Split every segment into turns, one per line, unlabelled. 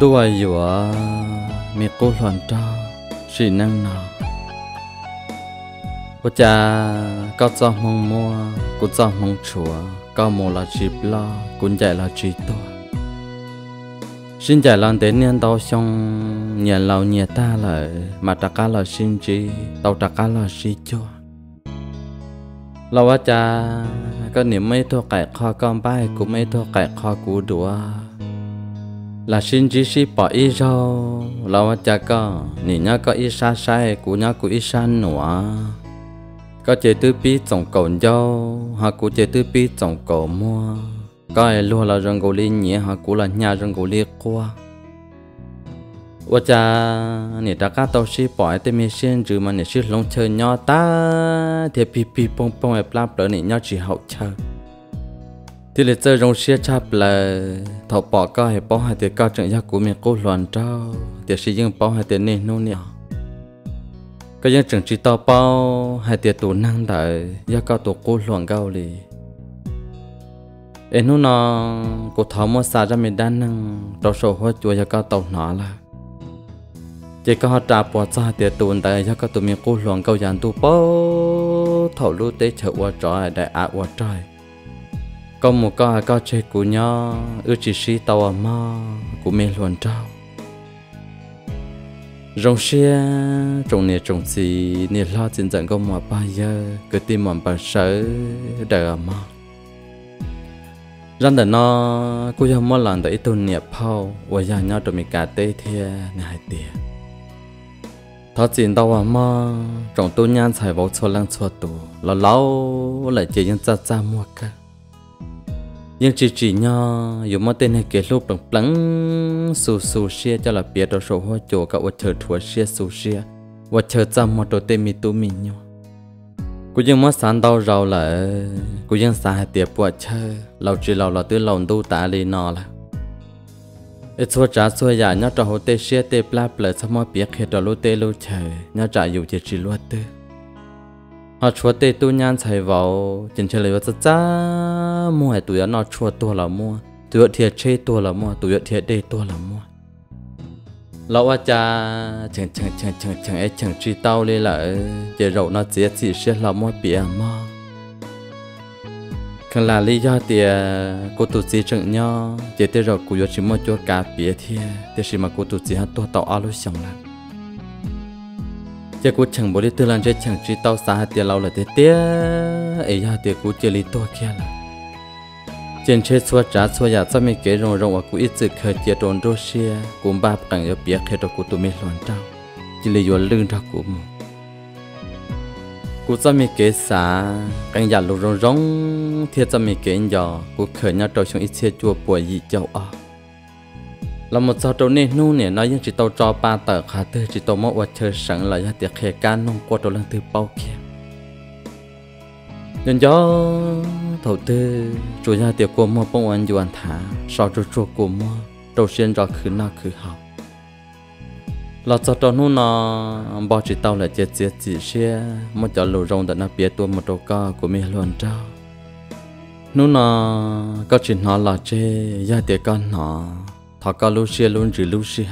cha mong mong mua mua có là chỉ ตัวอยู่มีกูหลอนจ้าสีนั่งนอกูจะก็จะมองมัวกูจะมองชัวก็มัวละจีบละกุญแจละจีตัว xin chạy lần đến niên tao xong nhà lâu nhà ta lại mà ta cá là xin chi tao ta cá là xin cho lâu quá cha có niệm mấy thua cải kho con bay cũng mấy thua cải kho cú đùa là xin chỉ si bỏ ý cho là cha có nị nhá có ý sa sai của nhá của ý sa nữa có chế tư pi tổng cầu cho họ của chế tư pi tổng cầu mua có ai luôn là rừng gỗ li nhỉ họ của là nhà rừng gỗ li qua ủa cha nỉ ta cá tàu si bỏ tên mi xin chứ mà nỉ si lông chơi nhau ta thì pi pi pong pong ai plap lỡ nỉ chỉ hậu chơi thì lệ chơi rong xe chạp là thọ bỏ cao hay bỏ hai tiền cao trận giác của mình cố loạn trao tiền sử dụng bỏ hai tiền nên nô nẹo cái những trường chỉ tao bao hai tiền tù năng đại gia cao tù cố loạn cao lì em nô nó cô thảo mua xa ra mình đan năng đầu sổ hoa chùa gia cao tàu nó là chỉ có họ trả bỏ ra tiền tù đại gia cao tù mình cố loạn cao dàn tù bao thọ lưu tế chợ qua trọi đại ạ qua trọi có một có có chơi của nhau ước chỉ sĩ tàu mà của mê luận trao rong xe trồng nè trồng gì nè lo tiền dẫn có một ba giờ cứ tìm mòn bàn sở đời à mà rằng đời nó cô giờ mua lần tới tôi nè phao và nhà nhau trong mình cả tê thia nè hai tia thọ tiền tàu à mà trồng tu nhan xài vào cho lăng cho tù lo lâu lại chỉ nhân cha cha mua cái nhưng chỉ chỉ nho dù mà tên này kể lúc bằng plăng, su su xia cho là bia đồ số hoa chỗ cả vật chờ thua xia su xia vật chờ trăm một đôi tên mi tu mi nhau cú dân mất sáng đau rau là cú dân sáng hạt tiệp vật chờ lâu chỉ lâu là tư lâu tu tả lì nò là ít xua trả xua giả nhau trò hồ tê xia tê pla pla sao mà bia khét đồ lô tê lô chờ nhau trả dù chỉ chỉ lúa tư họ chúa tê tu nhan chạy vào chân chơi lấy tất cả mua hay tụi nó chúa tua là mua tụi thiệt chê tua là mua tụi thiệt đê tua là mua lão à cha chẳng chẳng chẳng chẳng chẳng ai chẳng truy tao lên là để rậu nó dễ chỉ sẽ là mua bìa mà còn là lý do thì cô tu chị chẳng nhau để tê rậu của chỉ mua cho cá bìa thì để gì mà cô tu chị hát tua tàu alo xong lại giờ cô chẳng muốn đi từ lần chơi chẳng chỉ tao xa hạt tiền lâu là thế tía ấy hạt tiền cô chơi lý to kia là trên chơi xua trả xua giả cho mình kể rồng rồng và cô ít sự khởi chia trốn đô xia cũng ba càng yếu biết khi đó cô tụi mình loạn trao chỉ lý do lưng đó của mình cô cho mình kể xả càng giả lù rồng rồng thiệt cho mình kể nhỏ cô khởi nhà trâu chung ít xe chua bùa gì châu à là một số trâu nè nu nè chỉ tàu cho ba tờ khá tư chỉ tàu mỗi vật chờ sẵn là giá tiệc khề can nông qua tàu lần thứ bao kia nhân gió thầu tư chủ gia tiệc của mơ bông ăn yuan thả sau chủ chủ của mơ đầu tiên rõ khứ nào khứ học là cho trâu nu nó bỏ chỉ tàu lại chết chết chỉ xe một chỗ lù rồng đã nó biết tua một đầu ca của mình luôn trâu nu nó có chỉ nó là chê gia tiệc con nó thọ ca lu xia luôn chỉ lu xia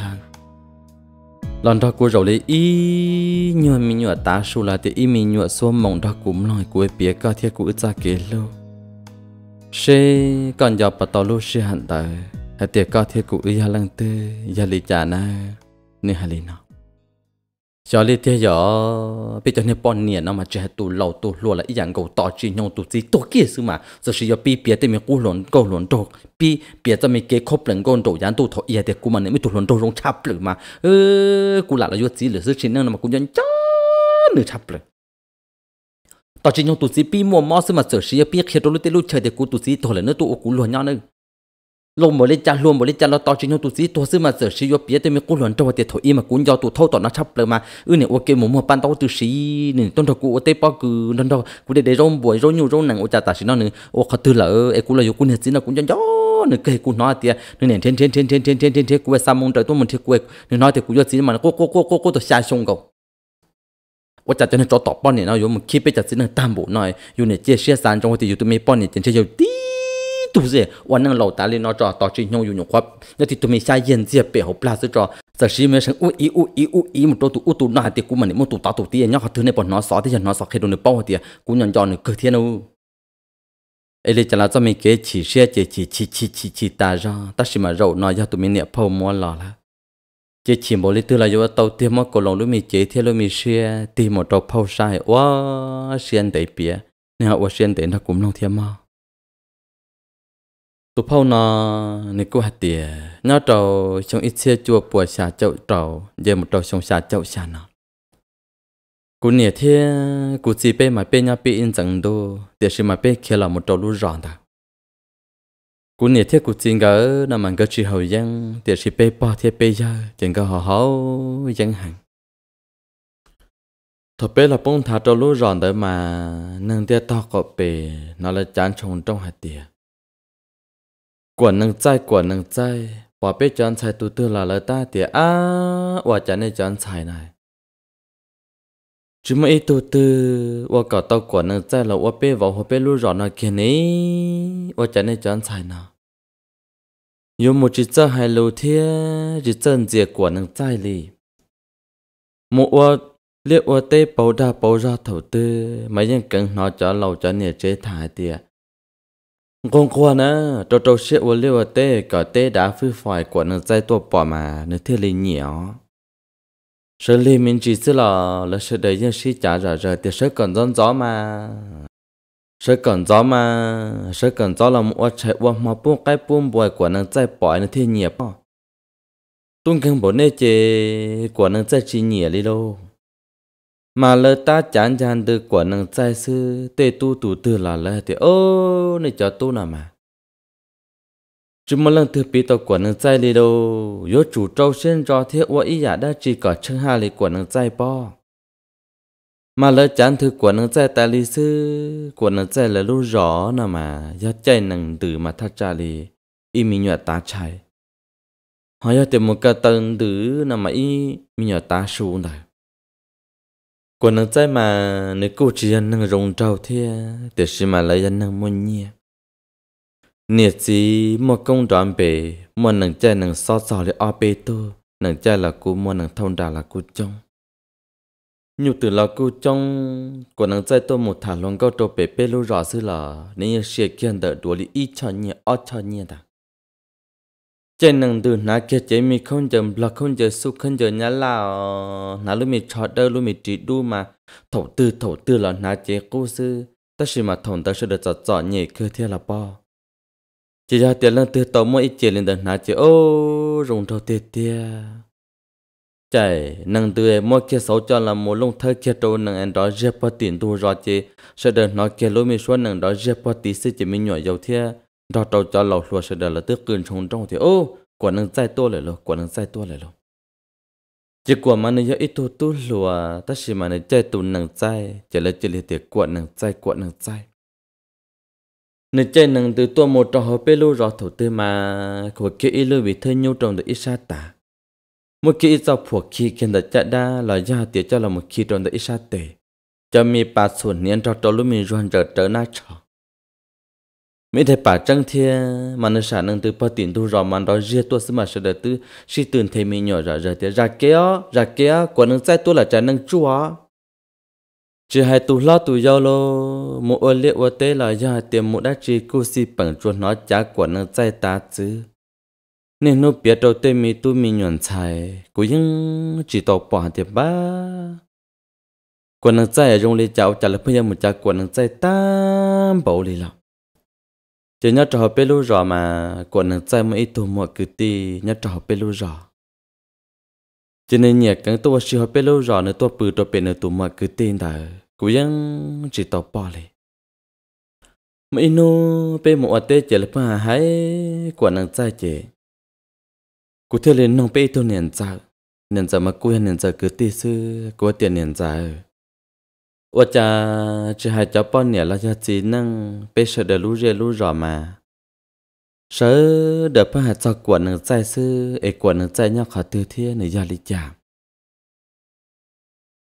lần đó cô rồi lấy ý nhựa mi nhựa tá su là thì ý mi nhựa xuống mộng đó cũng nói của bia ca thiết của cha kể lu xe còn giờ bắt đầu lu xia hẳn tới hạt tiệc ca thiết của ý hà lăng tư gia lý trả na nên hà lý nào cho nên thế giờ bây giờ nên bọn nè nó mà chơi tụ lâu tụ lúa là ít dạng cầu tỏ chỉ nhau tụ gì tụ kia xứ mà giờ chỉ giờ bị bịa tên mình cú lộn cầu lộn đồ bị bịa tên mình cái khớp lệnh con đồ dán tụ thọ yết cú mà nếu mình tụ lộn đồ rong chắp lử mà ơ cú lại là vô gì lử xứ chỉ năng mà cú nhận chán nửa chắp lử tỏ chỉ nhau tụ gì bị mua mò xứ mà giờ chỉ giờ bị khi đồ lú tê lú chơi thì cú tụ gì thọ là nó tụ cú lộn nhau nữa lô mồi lên chân, luôn mồi lên chân, lo to chính nhau tụi sĩ tụi sư mà giờ sĩ yo biết mới mình cũng luận trong tiệt thổi im mà cũng do tụt thâu tọt nó chắp lời mà ư nè ok muốn mua pan tao tụi sĩ nè tôn thọ cụ tê bao cứ đơn đâu cụ để để rong bồi rong nhiều rong nặng ô cha ta sĩ nó nữa, ô khát tư lỡ ê cụ là yo cụ hết sĩ nó cũng cho gió nè kê cụ nói tiệt nè nè trên trên trên trên trên trên trên trên cụ sa mông trời tôi mình thiệt cụ nè nói tiệt cụ yo sĩ mà nó cô cô cô cô cô tụi xa sông cầu ô cha cho nên cho tọt bao nè nó yo mình khi bây giờ sĩ nó tam bộ nói yo nè chia sẻ sàn trong tiệt yo tụi mình bao nè trên trên yo tí tu dễ và năng lâu ta lên nó cho tao chỉ nhau dùng khoa nhớ thì tụi mình sai yên dễ bể hộp là cho giờ xí mình sang u ý u ý u ý một đôi tụ u tụ nào thì cũng mình một tụ tao tụ tiền nhá họ thứ này bọn nó xóa thì nó xóa khi đồ này bao thì cũng nhận cho nó cơ thiên đâu ấy là là cho mình cái chỉ xe chỉ chỉ chỉ chỉ chỉ chỉ ta ra ta xí mà rầu nói cho tụi mình nè phô mua lò là chỉ chỉ một lý tư là do tàu tiêm mất cổ lồng lúc mình chế theo lúc mình xe tìm một trò phô sai quá xuyên để bia nên họ xuyên để nó cũng nông thiêm mà tụ phao nó nè cô hạt tiề nhớ trầu trong ít xe chùa bùa xả chậu trầu giờ một trầu trong xả chậu xả nó cú nè thế cú chỉ bé mà bé nhá bé in chẳng đô tiệt sự mà bé kia là một trầu lú rọn ta cú nè thế cú chỉ ngỡ là mình cái chỉ hậu dân tiệt sự bé bỏ thế bé giờ chẳng có họ hậu dân hàng thật bé là bông thả trầu lú rọn đấy mà nâng tiệt to có bé nó là chán trồng trong hạt tiề của nâng trai của nâng trai và biết chọn trai tu tư là lời ta thì à, và chả nên chọn trai này chứ mấy tu tư và cả tao của nâng trai là và biết vào và biết lưu rõ nó kia này và chả nên chọn trai nào yêu một chỉ chơi hai lâu thế chỉ chân diệt của nâng trai lì một và liệu và tê bảo đa bảo ra thầu tư mấy nhân cần nó cho lâu cho nè chế thải tiệt con khoa na trâu trâu xe ô liu tê cỏ tê đã phi phòi của nó dây tua bỏ mà nó thiết lý nhiều sơ li mình chỉ xí lò là sơ đời dân sĩ trả rõ rồi, thì sơ cần gió gió mà sơ cần gió mà sơ cần gió là mua chạy qua mà buông cái buông bồi của nó dây bỏ nó thiết nhiều tung căng bổ nê chê của nó dây chỉ nhiều đi đâu mà lỡ ta chán chán được quả năng trai sư tê tu tu từ là lỡ thì ô này cho tu nào mà chúng một lần thứ bị tàu quả năng trai đi đâu yếu chủ trâu xuyên cho thế ua ý giả đã chỉ có chân hà lý quả năng trai bo mà lỡ chán thứ quả năng trai ta lý sư quả năng trai là lúc rõ nào mà do chạy năng từ mà thắt ra lý y mình nhỏ ta chạy họ do tìm một cái tầng từ nào mà y mình nhỏ ta xuống đây còn nâng trái mà nếu cô chỉ ăn nâng rồng trâu thì để xí mà lấy ăn nâng mua nhia nhiệt gì mua công đoàn bể mua nâng trái nâng xót xò để ở bê tô nâng trái là cô mua nâng thông đà là cô trông nhiều từ là cô trông còn nâng trái tôi một thả luôn câu trâu bể bê luôn rõ sư là nên xe kiên đợi đuổi đi ít cho nhia ở cho nhia ta trên nâng từ nã kia chế mi không chờ là không chờ su không chờ nhá là ờ, nã lúc mi chọt đơ lúc mi chỉ đu mà thổ tư thổ tư là nã chế cố sư ta chỉ mà thổn ta sẽ được chọn chọn nhỉ cứ thế là bao chỉ ra tiền lần từ tàu mỗi ít chế lên đợt nã chế ô rung đầu tiệt tiệt chạy nâng từ mỗi kia sáu cho là một lông thơ kia trâu nâng anh đó dẹp bao tiền tu rồi chế sẽ đợt nói kia lúc mi xuống nâng đó dẹp bao tí sẽ chỉ mi nhỏ dầu thiệt đó trâu cho lầu lúa sẽ là tước cơn trong trong thì ô quả năng sai tua lại rồi quả năng sai tua lại rồi chỉ quả mà nó ít tu tu lúa ta chỉ mà nó chơi tu năng sai chỉ là chỉ là tiệc quả năng sai quả năng sai nếu chơi năng từ tua một trò hợp lu rõ thủ tư mà của kia ít lưu bị thơ nhau trong được ít sa tả một khi ít dọc phuộc khi kiến đặt chạy đa là gia tiệc cho là một khi trong được ít sa tể cho mi ba sủn niên cho trâu lúc mình ruộng trở trở na trò mấy thầy bà trăng thia mà nó sản năng từ phát tiền thu rõ mà đó riêng tôi xem mà sẽ được từ si tuần thầy mình nhỏ rõ rồi thì ra kéo ra kéo của nó sai tôi là trái năng chúa chỉ hai tu lo tu giao lô một ô liệt ô tế là do tiền một đá chỉ cô si bằng chuột nó chả của nó sai ta chứ nên nó biết đầu tiên mình tôi mình nhọn xài cũng nhưng chỉ tỏ bỏ thì ba của nó ở trong lý cháu chả là bây giờ một chả của nó sai tam bảo lý lòng chỉ nhớ trò bê lu rõ mà của nàng trai một ít tu một cứ ti nhớ trò bê lu rõ cho nên nhẹ cái tôi chỉ học bê lu rõ nữa tuổi bự tôi bê nữa tu một cứ tin đó cũng vẫn chỉ tao bỏ đi mà inu bê một tê chỉ là phải hai của nàng trai chỉ cụ thể lên nông bé tôi nền trai nền trai mà cụ nền trai cứ ti xưa, của tiền nền trai ว่าจะจะหาจับปอนเนี่ยเราจะจีนั่งไปเสดรู้เรียรู้รอมาเสดพระหัตถกวนหนึ่งใจซื้อเอกวนหนึ่งใจเนี่ยขาตือเทียหนึ่งยาลิจาม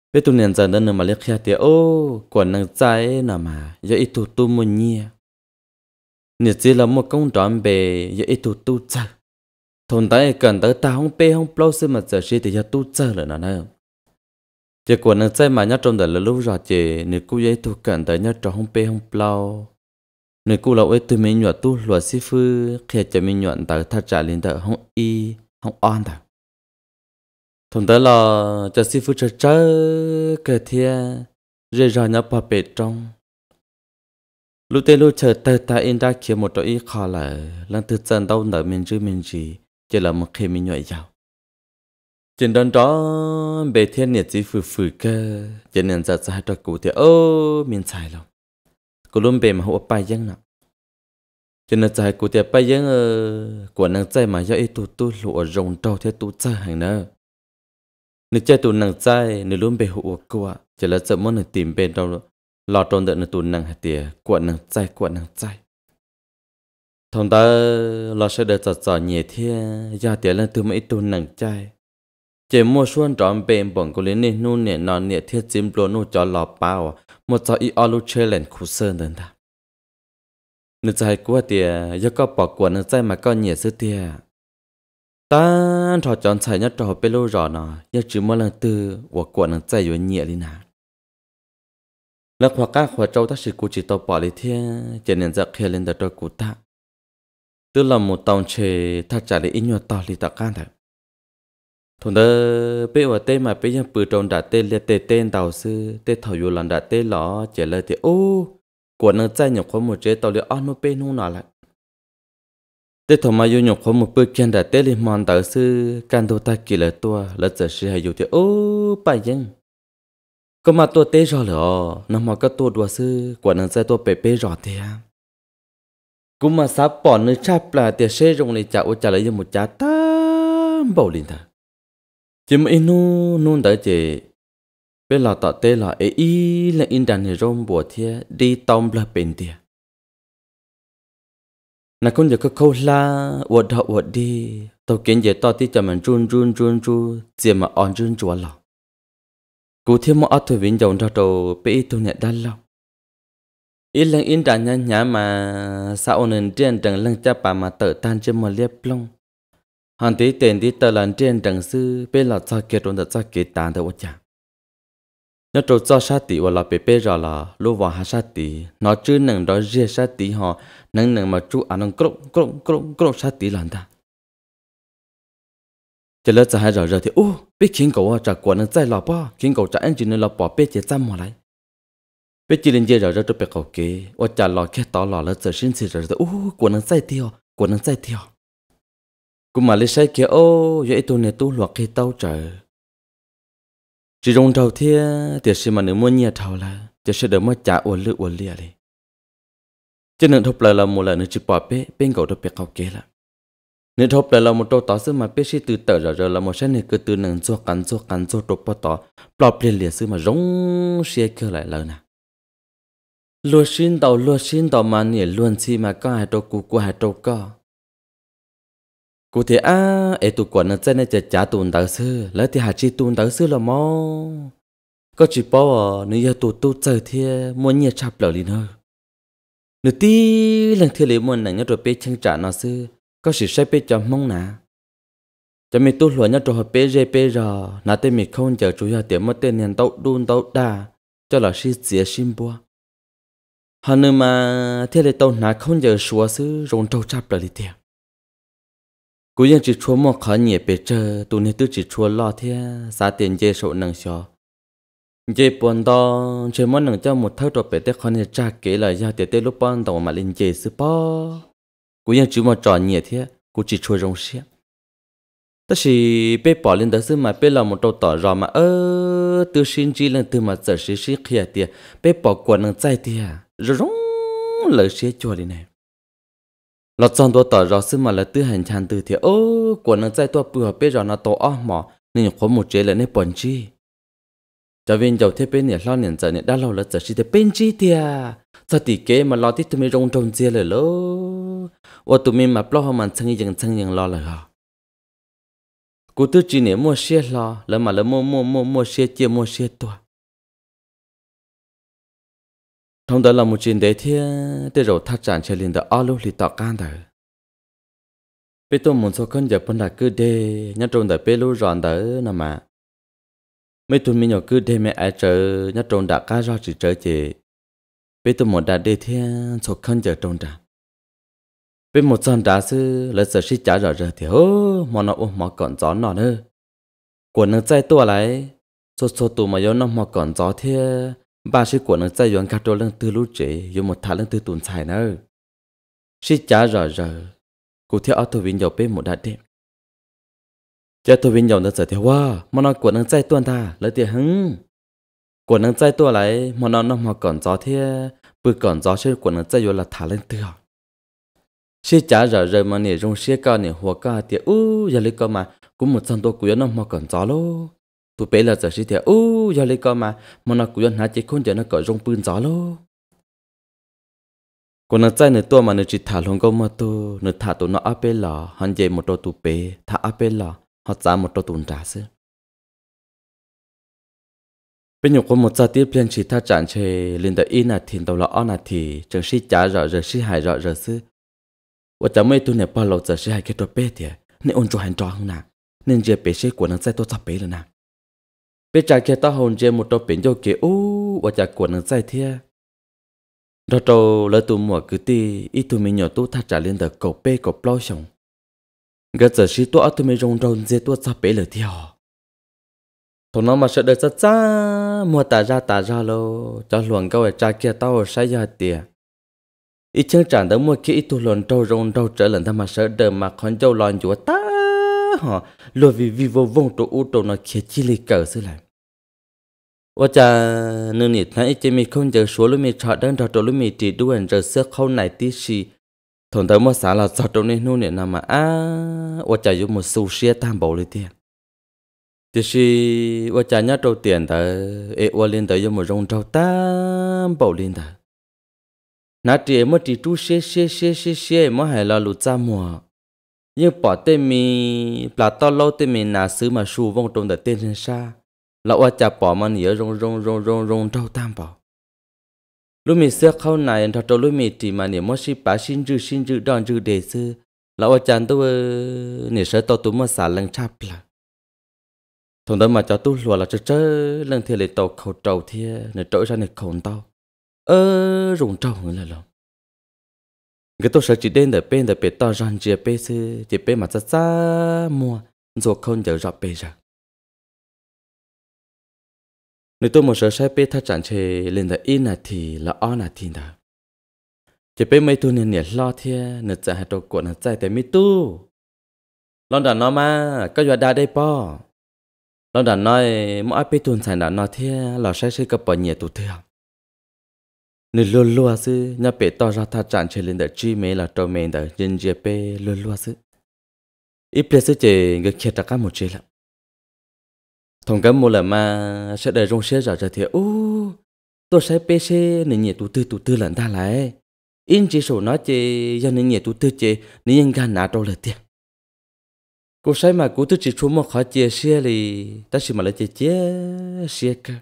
เปตุเนียนจันเดินมาเรียกแค่เตียโอ้กวนหนึ่งใจน่ะมาอย่าอีตุตุมุนเนียเนี่ยจีเราหมดกงจอมเบอย่าอีตุตุจ้าทนแต่กันแต่ตาห้องเป้ห้องเปล่าซึ่งมาเจอชีแต่ยาตุจ้าเลยนะเนอะ chỉ còn nó xây mà nhớ trong đời là lúc rõ chỉ nếu cú giấy tôi cận tới nhát trong không pe không plau nếu cú lâu ấy tôi mới nhọt tu lúa xí phư khiết cho mình nhọt tới thắt trả lên tới không y không on tới thằng tới là cho xí phư chơi chơi kể thia rồi rồi nhớ bà bệt trong lúc tên lúc chờ tới ta in ra kiếm một đội khó lại lần thứ chân đâu nở mình chứ mình gì chỉ là một khi mình nhọt giàu trên đơn đó bề thiên nhiệt chỉ phử phử cơ cho nên ra ra cho cụ thì ô miền xài lòng cụ luôn bề mà hậu bay dân nào cho nên trái cụ thì bay dân ờ của nàng trái mà do ít tu tu lụa rồng trâu theo tu trai hàng nữa nữ trái tu nàng trái nữ luôn bề hậu của chỉ là sợ món nữ tìm bề đâu lo tròn đợt nữ tu nàng hạt tìa của nàng trai của nàng trai thông ta lo sẽ đợi tọt tọt nhẹ thiên do tiền lên từ mấy tu nàng trái chế mua xuân tròn bền bổng của lên nên nôn nè non nè thiết chim lúa nô cho lò bao một cho y alu challenge khu sơn đơn ta nửa trái của tiề do có bỏ của nửa trái mà có nhẹ sư tiề ta thọ chọn trái nhất trò bê lô rõ nó do chỉ mua lần tư của của nửa trái yếu nhẹ đi nà lạc hoa cá hoa trâu ta sĩ cụ chỉ tàu bỏ đi thiên chỉ nên giặc kia lên đợt đôi cụ ta tức là một tàu chè ta trả lại ít nhiều tàu lì ta can thật thằng đó bây giờ tên mà bây giờ bự tròn đã tên liệt tên tên đầu sư tên thầu dù lần đã tên lọ trả lời thì ô của nó trai nhọc khoa một chế tàu liệt ăn nó bên nung nọ lại tên thầu mà dù nhọc khoa một bự chân đã tên liệt mòn đầu sư can đồ ta kỳ lời tua là giờ sư hay dù thì ô bài dân có mà tua tế rồi lỡ nó mà có tua đùa sư của nó trai tua bể bể rồi thì à cũng mà sắp bỏ nơi chắp là tiền xe rồng này chả ô trả lời cho một chả ta bảo linh thật chỉ mà inu nôn tới chỉ bây là tọt tê là ấy ý là in đàn hệ rôm bùa thia đi tông là bên tia nà con giờ cứ câu la vợ đọ vợ đi tàu kiến giờ tao tí cho mình run run run run chỉ mà on run chùa lòng cú thiên mà ở thời vĩnh dòng ra đầu bị tu nhẹ đan lòng ít lần in đàn nhá nhá mà sao nên tiền chẳng lăng cha bà mà tự tan trên mà liếp plong hắn tí tiền tí tờ lần trên đằng sư bê là cho kết rộn cho kết tán thật quá chả nó trâu cho sát tí và là bê bê rồi là lô vào hạ sát tí nó chứ nâng đó riêng sát tí họ nâng nâng mà chú à nâng cốc cốc cốc cốc sát tí lần ta chỉ lỡ cho hai rõ rồi thì ô bê khiến à, chả quả nâng chạy lọ bò khiến cậu chả anh chỉ nâng lọ bò bê chế chăm mà lại bê chỉ lên dây rõ rồi cho bê cậu kế và trả lọ khét tỏ lọ lỡ giờ xin xì rồi thì ô quả nâng chạy theo quả nâng chạy theo cũng mà lấy say kia ô vậy tôi này tu luật khi tao trời chỉ rong đầu thia tiệt sĩ mà nếu muốn nhà thầu là tiệt sĩ đỡ mất trả uốn lự uốn lìa đi cho nên thục lại là một lần nữa chỉ bỏ bé bên cầu được bé cầu kế là nếu thục lại là một tô tỏ xứ mà bé sĩ từ tờ rồi rồi là một sáng này cứ từ nâng cho cắn cho cắn cho đồ bỏ tỏ bỏ liền liền xứ mà rống xe kia lại lợn nè luôn xin tàu luôn xin tàu mà nè, luôn chi mà có hai tô cú của hai tô co cụ thể à ai tụ quần nó chân này chả chả tụn tớ sư lấy thì hà chi tụn tớ sư là mò có chỉ bảo à nếu giờ tụ tụ chơi thì muốn nhảy chạp lỡ liền hơn nếu tí lần thứ lấy muốn này nhớ rồi bé chân trả nó sư có chỉ sai bé cho mong nà cho mình tu luyện nhớ rồi bé rê bé rò nãy tên mình không chờ chủ yếu tiệm mất tên nhân tàu đun tàu đà cho là sĩ dễ xin bua hơn nữa mà thế lấy tàu nà không giờ xua sư rồng trâu chạp lỡ liền cú yên chỉ chua một khó nhẹ bề chờ tụ nên tư chỉ chua lo thế xa tiền dê sổ năng xó dê buồn đó chơi món năng cho một thâu trò bề tê khó nhẹ trả kế là giao tiền tê lúc bọn đầu mà lên dê sư bó cú yên chỉ một trò nhẹ thế cú chỉ chua rong xé tất sĩ bê bỏ lên đó sư mà bê là một đầu tỏ rõ mà ơ tư xin chỉ lần từ mà giờ xí xí khía tiền, bê bỏ quần năng chạy tiền, rồi rong lời xé chua đi này เราจอนตัวต่อรอซึ่งมาละตื้อหันชันตื้อเถียโอ้กวนนังใจตัวเปื่อเป้รอนาโตอ้อหมอนี่คขมมดเจเลยในปนจีจะเวียนเจ้าเทพนเนี่ยล้าเนี่ยจะเนี่ยได้เราละจะชิดเป็นจีเถียสติเกมานรอที่ตัวม่รงตรงเจเลยโลว่าตัวมีมาปล้อมันชังยังชังยังรอเลยค่ะกูตื้อจีเนี่ยมัวเชี่ยรอแล้วมาแล้วมัวมัวมัวมัวเชี่ยเจียมัวเชี่ยตัว thông đó là một chuyện đấy thì để rồi thắt chặt chơi liền đó alo lì tọt can đó bây tôi muốn số con giờ bên là cứ đê nhát trôn đã bê lô rọn đó nè mà mấy tuần mình nhỏ cứ đê mẹ ai chờ nhát trôn đã cá ra chỉ chờ chị bây tôi muốn đã đê thì số con giờ trôn đã bây một tuần đã sư lấy sự xí trả rồi rồi thì hô mà nó ôm mà còn gió nọ nữa của nó chạy tua lại số số tụ mà yếu nó mà còn gió thì bà sĩ của nó chạy dọn gạt đôi lưng tư lũ trễ dùng một thả lưng tư tùn xài nữa sĩ chả rõ rõ cụ theo ở tôi vinh dầu bên một đại đêm cha tôi viên nhỏ nó sợ theo hoa mà nó của nó chạy tuần ta lấy tiền hứng của nó chạy tua lại mà nó nó mà còn gió thế bự còn gió sĩ của nó chạy dọn là thả lưng tư sĩ chả rõ rõ mà nè rung sĩ cao nè hoa cao thì u giờ lấy cơ mà cũng một trăm tô của nó mà còn gió luôn bố bé là giờ chỉ thấy ô giờ lấy con mà mà nó cũng há chỉ con giờ nó cởi rong pươn gió lô còn nó chạy nửa tua mà nó chỉ thả lông con mà tu nó thả tụ nó áp bé lò hắn dây một đôi tụ bé thả áp bé lò họ trả một đôi tụ trả xứ bên nhục quân một gia tiếp lên chỉ thả trạng chê lên tới in à thiền tàu lọ on là thì chẳng sĩ trả rõ rồi sĩ hại rõ rồi xứ và chẳng mấy tu này bao lâu giờ sĩ hại cái đôi bé thì nên ôn cho hành trò nên giờ bé sĩ của nó sẽ tốt cho rồi nè Bê chả kia tao hồn dê một trò biển dâu kia ú và chả của nó dài thia. Đó trò lỡ tù mùa cứ tì ít tù mình nhỏ tu thắt trả lên tờ cầu bê cầu plau xong. Gất giờ xí tụa tù mình rong rong dê tụa xa bê lửa theo. Thằng nó mà sợ đời xa xa mua tà ra tà ra lô cho luồng câu ở cha kia tao ở sai giờ tìa. Ít chân chẳng tới mua kia ít tù luồng trâu rong trâu trở lần thằng mà sợ đời mà con dâu lòn chúa ta họ lo vì vì vô vong tổ u tổ nó kia chi li cờ sư lại và cha nữ nhị thấy chỉ mi không giờ số lúc mi chọn đơn trò tổ lúc mi chỉ đuôi rồi xưa không này tí gì. thằng tới mới xả là sao trong nên nô này mà à và cha dùng một xu xe tam bộ lấy tiền thì gì, và cha nhớ trâu tiền tới ế và lên tới dùng một rong trâu tam bộ lên tới nãy chị mới chỉ chú xe xe xe xe xe mới hay là lụt ra mùa nhưng bỏ tên mi là to lâu tên mi nà xứ mà su vong trong đời tên trên xa là oa chả bỏ mà nhớ rong rong rong rong rong trâu tam bảo. lúc mi xưa khâu này thật trâu lúc mi chỉ mà nhớ mất si bá xin dư xin dư đòn dư đề sư là oa chán tôi nhớ sợ tao tụm mà xả lăng chạp là thằng đó mà cho tôi lùa là cho chớ lần thì lấy tàu khẩu trâu thì nhớ trỗi ra nhớ khổng tao ơ rung trâu nữa là lòng người tôi sợ chỉ đến để bên để bên ta rằng chỉ bên sư chỉ bên mà xa xa mua rồi không giờ rõ bên giờ người tôi một sợ sai bên thắt chặt chê lên để in là thì là on là thì đó chỉ bên mấy tuần nên nhảy lo thia nên chạy hạt đồ của nên chạy tới mi tu lần đó nó mà có giờ đã đây po lần đó nói mỗi bên tuần sản đã nói thia là sẽ sư cấp bỏ nhẹ tụt thường nên lúa lúa sư nhà bể to ra thà chán chơi lên đợt chi mấy là trâu mình đợt nhân dịp bể lúa lúa sư ít bé sư chơi người kia đã cả một chơi lắm thằng cái mua là mà sẽ đợi rong xe giờ chơi thì u tôi sẽ bé xe nên nhẹ tụ tư tụ tư lần ta lại in chỉ số nói chơi do nên nhẹ tụ tư chơi nên nhân gan nã trâu lời tiền cô sai mà cô tư chỉ xuống một khó chia xe thì ta chỉ mà lấy chia chia xe cả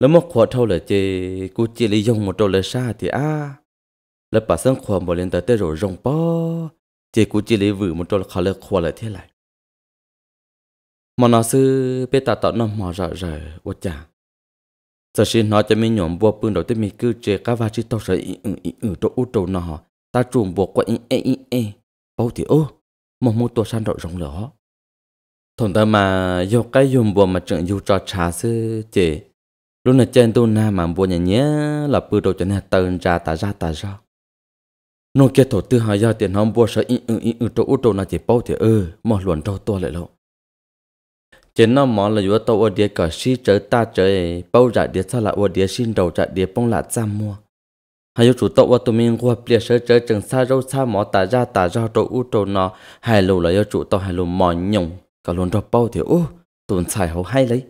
แล้วมกขวดเท่าเลยเจกูจีลียงหมดเลยซาทีอาแล้วป่าสังขวามบริเวณแต่เตโรรงป้อเจกูจีลีวือหมดเลยเขาเลยขวดเลยเท่าไหร่มนอซื้อเปตาต่อน้ำหมอระเรวัจาจะชินนอจะมีหยอมบัวปืนดอกที่มีกู้เจก้าวาชิโตเสอีอึอีอึโตอุโตนอตาจุ่มบัวกว่าอีเออีเอเป้าที่โอ้มอมูตัวชันดอกรงเหรอถนแต่มาโยกไก่ยมบัวมาเจงยูจอชาซื้อเจ lúc này trên tu na mà vô nhà nhé là bự đồ cho nên tần ra ta ra ta ra nô kia thổ tư hà gia tiền hôm vô sợ in in in chỗ u chỗ nào chỉ bao thì ư mà luận đâu to lại lộ trên nó mỏ là vừa tàu ở địa cả si trở ta trở bao giờ địa sao là ở địa xin đầu trả địa bông là ra mua hay yo chủ tàu ở tụi mình qua bia sớ trở chừng xa râu xa mỏ ta ra ta ra chỗ u chỗ nó hai lù là yo chủ tàu hai lù mỏ nhung cả luận đâu bao thì ô tuần xài hậu hay lấy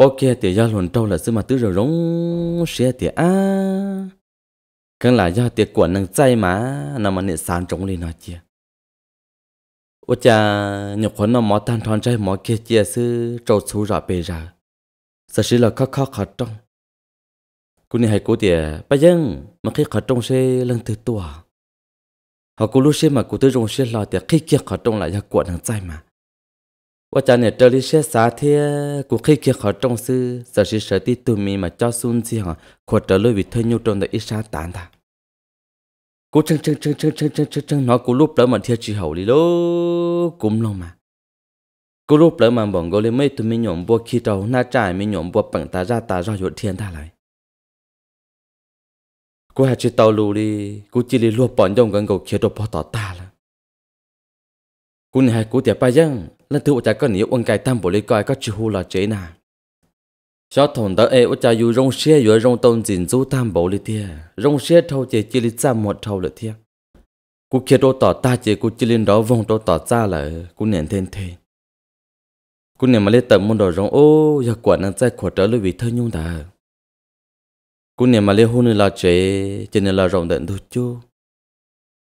ok thì do luận trâu là sư mà tứ rồi rống xe thì á cái là do tiệc của năng chay mà nằm mà nệ sàn trống lên nói chia ô cha nhục khuẩn nó mỏ tan thon chay mỏ kia chia sư trâu xú rõ bề ra sợ sĩ là khó khó khó trong cô này hay cố tiệt bây giờ mà khi khó trong sẽ lần thứ tua họ cô lúc xe mà cô tứ rong xe lo tiệt khi kia khó trong là do của năng chay mà ว่าจะเนี่ยเจอริเชสาเทียกูขี้เกียจขอจงซื้อสาชิเสติตุมีมาเจ้าซุนสิฮะขวดเจอเลยวิทยุตรงแต่อิชาตานตากูจังจังจังจังจังจังจังจังน้อกูรูปแล้วมันเทียจีเหาลีโลกุมลงมากูรูปแล้วมันบอกกูเลยไม่ตุมีหยมบัวขี้เจ้าหน้าจ่ายมีหยมบัวปังตาจ้าตาจ้าหยดเทียนท่าไรกูหาจีเตาลูลีกูจีลีรัวปอนยงกันกูเขียดตัวพอต่อตาละกูเนี่ยกูเดี๋ยวไปยัง lần thứ cha có nhiều ông cái tam bộ lý coi có chữ là chế nà cho thôn đó ê cha dù rong xe dù rong tôn dình du tam bộ lý tia rong xe thâu chế chỉ lý trăm một thâu lệ tia cú kia đô tỏ ta chế cú chỉ liên đó vong đô tỏ ra là cú nền thêm thế cú nền mà lấy tầm môn đồ rong ô giờ quả năng chạy quả trở lưu vị thơ nhung ta cú nền mà lấy hôn là chế chế nên là rong đợn thôi chú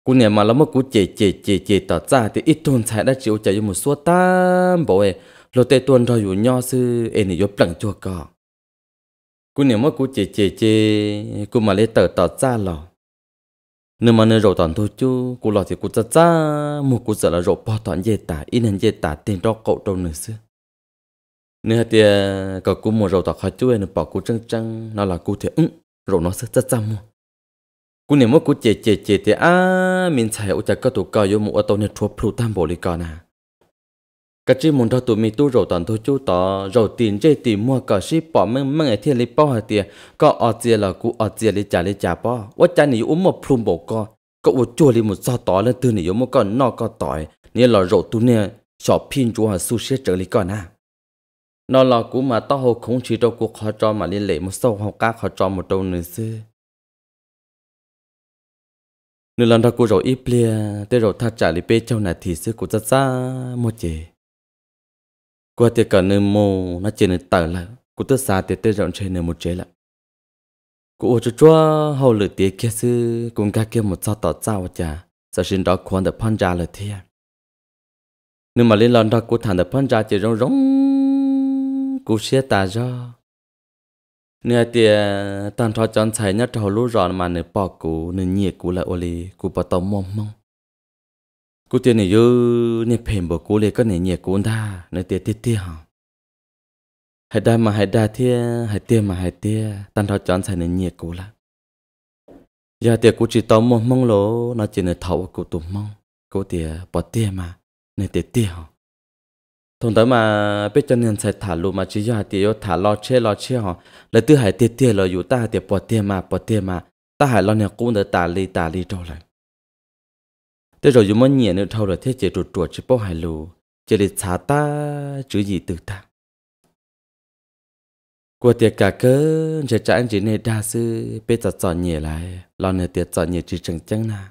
cú nè mà lắm cú chè chè chè chè tỏ ra thì ít tuần chạy đã chịu chạy một số tam bộ ấy lô tê tuần rồi dù nho sư em này giúp lặng chua cò cú nè mà cú chè chè chè cú mà lấy tờ tỏ ra lò nếu mà nơi rồi toàn thôi chứ cú lò thì cú tớ ra một cú sợ là rồi bỏ toàn dê tả in hình dê tả tiền đó cậu đâu nữa sư nếu thì cậu cú một rồi toàn khó chú em bỏ cú trăng trăng nó là cú thì ứng ừ, rồi nó sẽ rất ra mua cú niệm mất cú chè chè chè thì à mình xài ô chả có tụ coi vô một ô tô này thua plu tam cái chỉ muốn cho tụi mình tu rồi toàn thôi chú tỏ rồi tiền chơi tiền mua cả ship bỏ măng măng ấy thiên lý bỏ hạt tiền có ở tiền là cú ở tiền lý trả lý trả bỏ ô chả này uống một plum bồ co có ô chua lý một sao tỏ lên từ này uống một con nọ con tỏi nên là rồi tụi nè shop pin chú hà sushi trở lý con à nó là cú mà tao hồ không chỉ đâu cú khó cho mà liên lệ một sâu học cá khó cho một đâu nữa xưa nếu lần đó cô rồi ít plea, tê rồi thắt trả lì bê châu này thì sẽ cô rất xa một chế qua tiệc cả nơi mồ nó chỉ nơi tờ lại, cô tớ xa tiệc tê rộng trên nơi một chế lại. cô ô cho chúa hầu lửa tiếc kia sư cũng các kia một sao tỏ sao chả sau sinh đó quan được phan ra là thế nếu mà lên lần đó cô thằng được phan ra chỉ rong rong cô xe ta ra nè thì tàn thọ chọn chạy nhá trò lú rọn mà nè bỏ cú nè nhiệt cú là ô li cú bắt tàu mông mông, cú tiền nè yêu nè phèn bỏ cú li có nè nhiệt cú ta nè tiền tiết tiết hả hãy đa mà hãy đa thiê hãy tiê mà hãy tiê tàn thọ chọn chạy nè nhiệt cú là giờ dạ, tiền cú chỉ tao mông mông lố nó chỉ nè thầu cú tụm mông, cú tiền bỏ tiê mà nè tiết tiết hả thông tới mà biết cho nên sẽ thả lụ mà chỉ cho hạt tiêu thả lo chê lo chê họ lấy tư hải tiệt tiệt rồi dù ta tiệt bỏ tiền mà bỏ tiền mà ta hải lo nhà cũng được tả li tả li cho lại thế rồi dù mới nhẹ nữa thâu rồi thế chỉ trụ trụ chỉ bỏ hải lụ chỉ để xả ta chữ gì từ ta Qua tiệt cả cơ chỉ trả anh chỉ nên đa sư biết chọn chọn nhẹ lại lo nhà tiệt chọn nhẹ chỉ chẳng chẳng nào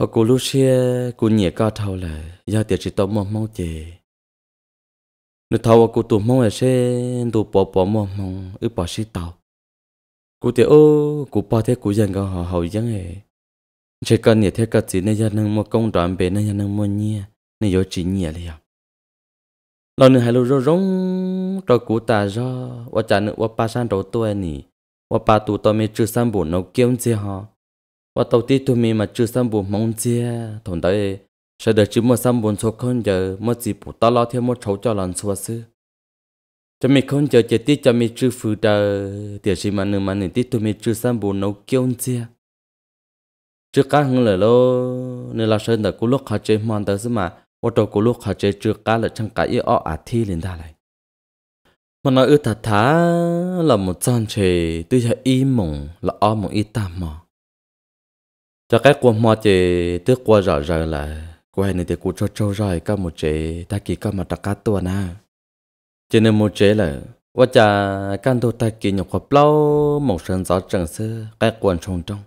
họ cú lúc xưa cú nhảy cao thầu là do tiệt chỉ tao mong mong chè nếu thầu cú tụ mong là xe tụ bỏ bỏ mong mong ư bỏ xí tàu cú tiệt ô cú bỏ thế cú dân cao họ hậu dân hệ chỉ cần nhảy thế cái gì nên nhà năng mua công đoạn bề nên dân năng một nhia nên yếu chỉ nhẹ liền lần này hai lúc rồi rong rồi cú ta ra và trả nữa và ba san đầu tôi nỉ và ba tụ tao mới chưa sang bổn nấu kiếm gì họ và tàu ti tụi mình mà chưa xăm buồn mong chia thổn đấy sẽ được chỉ một xăm buồn số con giờ mất gì phụ ta lo thêm một cháu cho lần xua sư cho mình con giờ chỉ tí cho mình chưa phụ đờ tiền gì mà nửa mà nửa tí tụi mình chưa xăm buồn nấu kêu chia trước cá hơn là lô nên là sơn đã cố lúc họ chơi mòn tới mà một đầu cố lúc họ chơi trước cá là chẳng cả ý ọ à thi lên ta lại mà nói ư thật thá là một chân trời tuy là im mộng là o mộng ít tam mộng cho cái cuộc mò chế tức qua rõ ràng là quay này thì cụ cho Châu rồi các một chế ta kỳ các mặt đặc cá tua na cho nên một chế là và cha căn thu ta kỳ nhập hợp lâu một sân gió trần sư cái quần trồng trong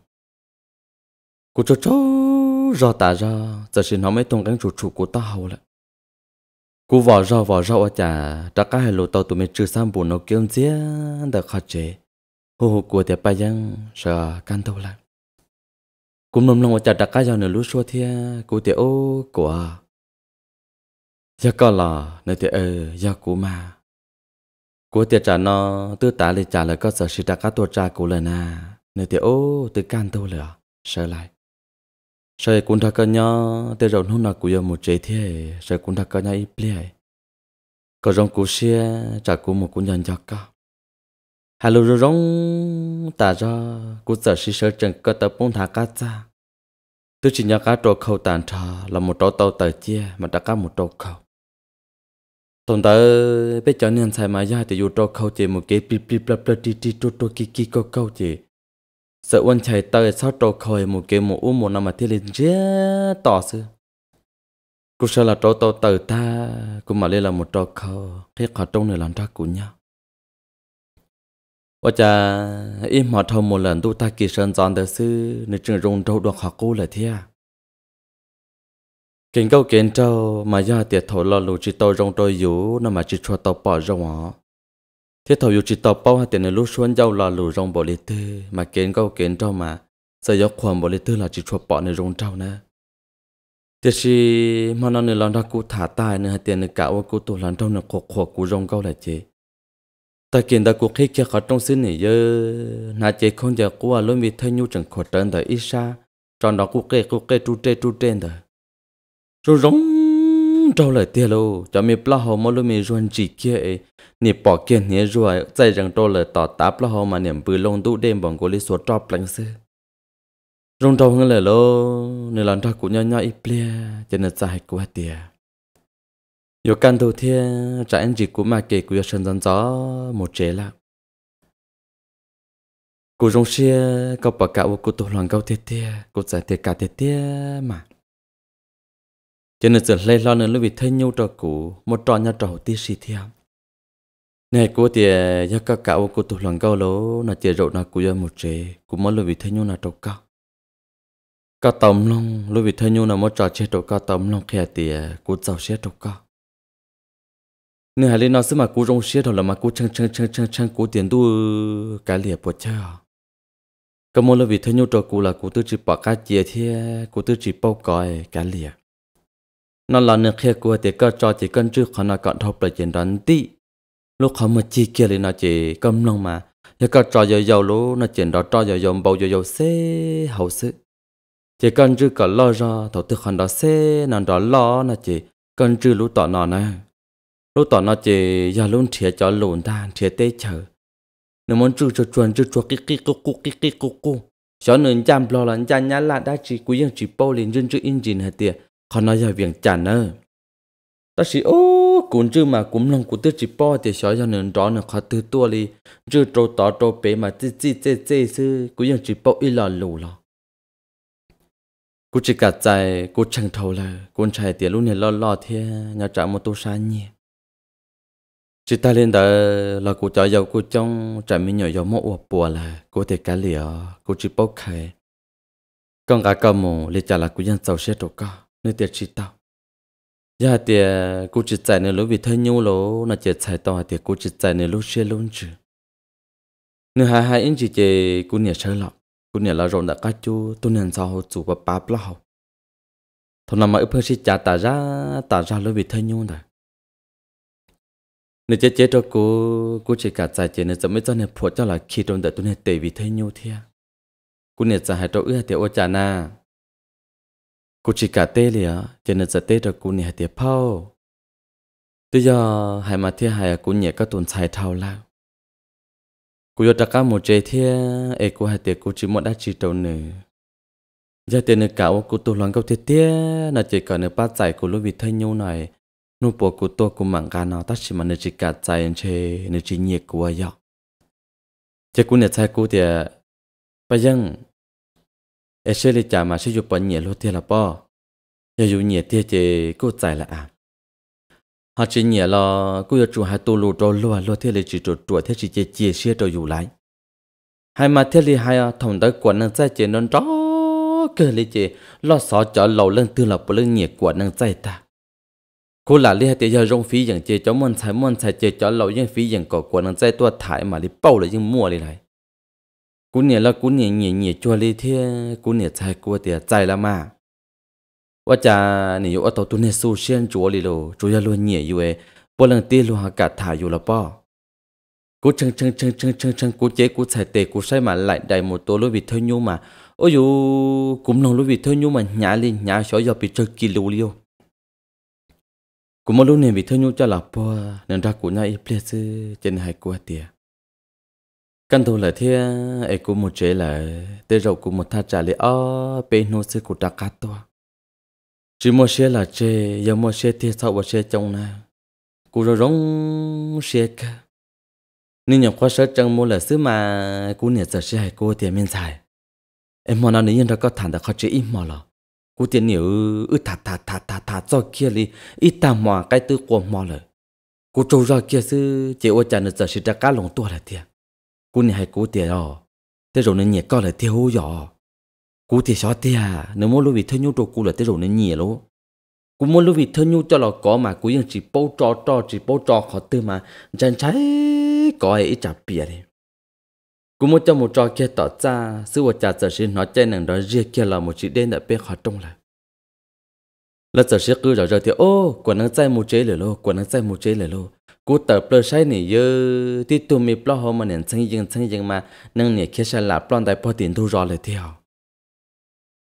cụ cho Châu rõ ta rõ giờ xin nó mới tung cánh chủ chủ của ta hầu lại cú vỏ rau vỏ rau ở chả đã cá hai lô tàu tụi mình chưa sang buồn nó kiếm giếng đã khó chế hồ hồ của tiệp bay giang sợ căn thâu lại cũng mầm lòng và chả đặt cái giờ nửa lúc xua thia cụ tiệt ô của à. giờ có là nửa tiệt ờ giờ cụ mà cụ tiệt trả nó tư tá lại trả lời có sợ sự đặt cái tuột trai cụ lời à nửa tiệt ô từ can tôi lửa sợ lại sợ cũng thật cơ nhau tiệt rồi hôm nào cụ giờ một chế thia sợ cũng thật cơ nhau ít plei có rong cụ xia trả cụ một cụ nhận cho cả hà lô rong ta ra cụ sợ sự sợ chẳng có tập bông thả cá cha tôi chỉ nhớ cá trâu khâu tàn trò là một trâu tàu tờ chia mà đã cá một trâu khâu tuần tới biết cho nên sai mà ra thì dù trâu khâu chỉ một cái pì pì bla bla ti ti trò trò kí kí câu câu chỉ sợ quân chạy tới sau trò khơi một cái một u một năm mà thiên lên chết to sư cũng sợ là trâu tàu tờ ta cũng mà lên là một trâu khâu thế họ trông này làm ra của nhau ว่าจะอิมหอทำมลันดูตากิเชิญจอนเดซื้อในจึงรงเราดวงหอกูเลยเทียเก่งเก้าเก่งเจ้ามาย่าเตียถอลอลูจิตโตรงโตอยู่นั่นมาจิชัวตปอรงอ๋อเทียถอยู่จิตโตป้าเตียนลูชวนเจ้าลอลูรงบริเตมาเก่งเก้าเก่งเจ้ามาสยกความบริเตลอจิชัวปอในรงเจ้านะเตียชีมันนั่นในลอนดากูถาตายเนี่ยเตียนกะว่ากูตัวหลอนเจ้าเนี่ยขวบขวบกูรงเก้าเลยเจ ta kiến ta cuộc khi kia khó trong xin này giờ na chế không giờ qua luôn bị thay nhu chẳng khó trơn đời ít xa tròn đó cuộc kê cuộc kê tru trê tru trê đời rồi rống trâu lời tia lô cho mi pla hồ mà luôn mi ruan chỉ kia ấy nị bỏ kiến nị rồi chạy rằng trâu lời tỏ tá pla hồ mà niệm bự lông đu đêm bằng cô lý số trọp lánh sư rong trâu hơn lời lô nên lần ra cũng nhau nhau ít plea cho nên sai quá tiệt can dân gió một chế là tổ giải cả mà 有干头天，咱们只顾嘛给古要生长早莫折了。古种些搞把搞我古多乱搞贴贴，古在贴搞贴贴嘛。cho nên giờ lây lo nên lưu bị thấy nhau trò cũ một trò nhau trò tí xì theo này cố thì do các cậu cô tổ lần câu lố là chế rộ là của do một chế cũng mới lưu bị thấy nhau là trò cao cao tầm long lưu bị thấy nhau là một trò chế trò cao tầm long kia thì cô giàu sẽ trò cao nên hai lên nó sẽ mà cú rong xe đó là mà cú chăng chăng chăng chăng chăng cú tiền đu cả liệp bột cha cái món là vì thấy nhau cho cú là cú tự chỉ bỏ cá chia thế cú tự chỉ bao còi cả liệp nó là nước kia cú thì có cho chỉ cần chưa còn là còn thâu là chuyện đón tí lúc họ mà chi kia thì nó chỉ cầm lòng mà giờ có cho giờ giàu lúc nó chuyện đó cho giờ giàu bầu giờ giàu xế hậu sự chỉ cần chưa có lo ra thầu tư còn đó xế nó đó lo nó chỉ cần chưa lúc tỏ nó này lúc tỏ nó chỉ giờ luôn thiệt cho lộn ta thiệt tê chờ nó muốn chú cho chuẩn chú cho cái cái cô cô cái cho nên chăm lo là chăm nhá là đã chỉ quý dân chỉ bao liền dân chú engine hạt tiệt còn nói giờ việc chán nữa ta chỉ ô cũng chứ mà cũng lòng cũng tư chỉ bao thì cho nên đó nó khó tư tua đi chứ trâu tỏ trâu bé mà chỉ chỉ chỉ chỉ sư quý dân chỉ bao ít là lù lo cô chỉ cả trái cả ใจ cô chẳng thầu là cô chạy tiệt luôn này lo lo thế nhà trả một tô sa nhỉ chị ta lên đó là cô cho dầu cô trong trả mi nhỏ dầu mỗi một bùa là cô thể cá lìa cô chỉ bốc khay con gà cầm mù lì trả là cô dân giàu xe trộn co nơi tiệt chị tao giờ dạ thì cô chỉ chạy nơi lối vì thân nhau lỗ là chỉ chạy tao thì cô chỉ chạy nơi lối xe luôn chứ nơi hai hai anh chị chị cô nhà chơi lọ cô nhà là rộn đã cá chú tôi nên sao hồ chủ và ba bla học thằng nào mà ướp hơi chỉ trả tà ra tà ra lối vì thân nhau rồi nên chết chết cho cô cô chỉ cả giải chết nên chẳng mấy cho nên phụ cho là khi trong đời tôi nên tề vì thấy nhau thia cô nên sợ hai cho ước thì ô chả na cô chỉ cả tê liền cho nên sợ tê cho cô nên hai tiệp phao bây giờ hai mà thia hai cô nhẹ các tuần xài thao lao cô vô tất cả một chế thia ấy cô hai tiệp cô chỉ một đã chỉ trâu nữa giờ tiền nữa cả cô tu loạn câu thiệt tía là chỉ cần nữa ba giải cô lúc vì thấy nhau này nu po ku to ku mang ka na ta chi man chỉ cả chai anh che ne chi nye ku ya che ku ne chai ku tie pa yang e she li cha ma shi yu pa nye lo tie la po ya yu nye tie che ku chai la a ha chi nye lo ku yo chu hai tu lu to lo lo tie le chi to tu tie chi che che xe to yu lại, hai mà thiết li hai thòng tới quần năng chạy chế nón chó cơ li chế lo xó chó lầu lưng tư lập lưng nhiệt quần năng chạy ta cô là lý hệ tới giờ rong phí dạng chơi cho mòn xài mòn xài chơi cho lâu những phí dạng cỏ của nó chạy tua thải mà đi bao lại những mua đi này cú nhẹ là cú nhẹ nhẹ nhẹ chua đi thế cú nhẹ xài cua thì chạy là cha, luôn luôn lần cả thải là bao, chăng chăng chăng chăng chăng chăng, xài xài mà mà, mà lại đầy một tô ôi nhả nhả giọt mà ว่าจะนี่อยู่อัตตุนเนสูเชียนจัวลิโลจุยาลุนเหนียอยู่เอปลังตีลูหากาถาอยู่ละป้อกูชังชังชังชังชังชังกูเจ๊กูใส่เตะกูใส่มาไหลได้หมดตัวลูบิเทอร์ยูมาโอ้ยูกุมนองลูบิเทอร์ยูมาหยาลิหยาชอยอปิเจอกิลูลิโอ Cú mô lúc này bị thơ nhu cho là bò Nên ra của nhà ít plê sư Trên hai của tìa Căn thù là thế ấy cú một chế là Tê rậu cú một tha trả lệ ơ bên nô sư của ta cát to Chỉ một xe là chế Giờ một xe thì sau và xe trong nà Cú rồi rong xe cả Nên nhập khoa sớ chân mô là sứ mà Cú nhẹ sở xe hai cô tìa mình xài Em mà nó nữ yên ra có thằng đã khó chế ít mò lọ cú tiền nhiều ư ừ, thả thả thả thả thả cho kia li ít ta mò cái tư của mò lời cú trâu do kia sư chỉ ô chả nữa giờ sẽ ra cá lồng tua là thiệt cú này hay cú tiền rồi thế rồi nên nhẹ coi là thiếu rồi cú thì xóa tia nếu muốn lưu vị thân nhu trâu cú là thế rồi nên nhẹ luôn, cú muốn lưu vị thân nhu cho là có mà cú chỉ bao trò trò chỉ bao trò khó tư mà chẳng trái có ai ít chả bìa đấy cũng muốn cho một trò kia tỏ ra sự vật trả sở sinh nó chơi nàng đó riêng kia là một chữ đen đã biết khó trong lại. là sở sinh cứ rõ rồi thì ô quả nó chơi một chế lửa lô quả nó chơi một chế lửa lô cú tập plơ sai này giờ thì tụi mình plơ hôm mà nền sang dương sang dương mà nâng nè kia sai là plon đại po tiền thu rõ lời theo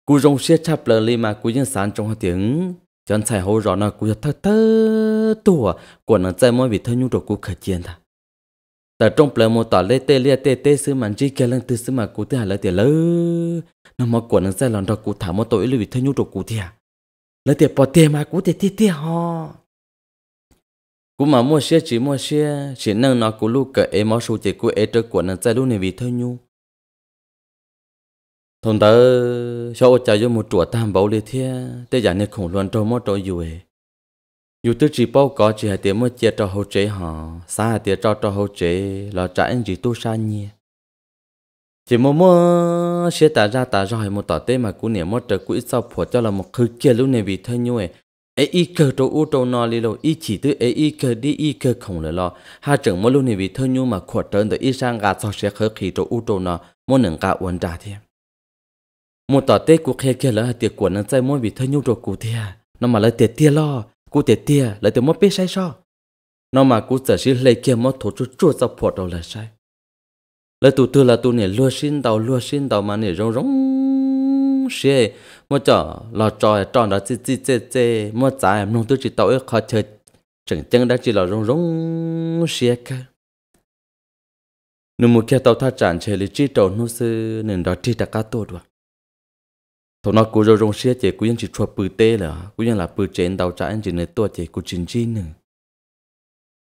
cú rong xe chắp plơ li mà cú dân sản trong hai tiếng chọn chạy hô rõ nó cú thật thật tủa quả nó chơi mỗi vị thơ nhung đồ cú khởi chiến ta ta trong bờ một tỏ lê tê lê tê tê sư màn chi kia lăng tư sư mà cụ tư hà lỡ tiền lỡ nó mơ của nó ra lòn đó cụ thả một tội lưu vị thơ nhu trục cụ thiệt lỡ tiền bỏ tiền mà cụ thiệt thiệt thiệt ho cụ mà mua xe chỉ mua xe chỉ nâng nó cụ lu cờ em máu số chỉ cụ em trơ của nó ra lu này vị thơ nhu thôn tớ sao cha vô một chùa tam bảo lê thiệt tê giả này khổng luân trâu mót trâu dù ấy dù tư chỉ bao có chỉ hai tiếng mới chia cho hậu chế họ xa hai tiếng cho cho hậu chế là trả anh chỉ tu sa nhỉ chỉ mua mơ sẽ tả ra tả ra một tỏ tê mà cú niệm mất trời quỹ sau phổ cho là một khứ kia lúc này vì thơ nhu ấy ấy y cơ trâu u trâu no li lô y chỉ tư ấy y cơ đi y cơ không lời lo hai trưởng mỗi lúc này vì thơ nhu mà khổ trơn tới y sang gà cho xe khởi khí trâu u trâu no mỗi nâng gà uốn ra thêm một tỏ tê cú khe kia là hai tiệc của nâng dây mỗi vì thơ nhu trâu cụ thia nó mà lỡ tiệt tia lo cú tiệt tia lại từ mất biết sai sao nó mà cú sợ xin lấy kia mất thổ chú chua sao phọt đầu là sai lấy tụ tư là tụ nè lua xin đầu lua xin đầu mà nè rong rong xe mất chở lò trò tròn đó chi chi chê chê mà trái em nông tôi chỉ tàu ấy khó chơi chẳng chân đã chỉ là rong rong xe cả nếu muốn kia tàu thắt chán chơi lịch trí tàu nô sư nên đó trí đã cá tổ được thổ nói cô rô rong xe chế cô yên chỉ chua bự tê là cô yên là bự chén đầu trái chỉ nơi tua chế cú chín chi nữa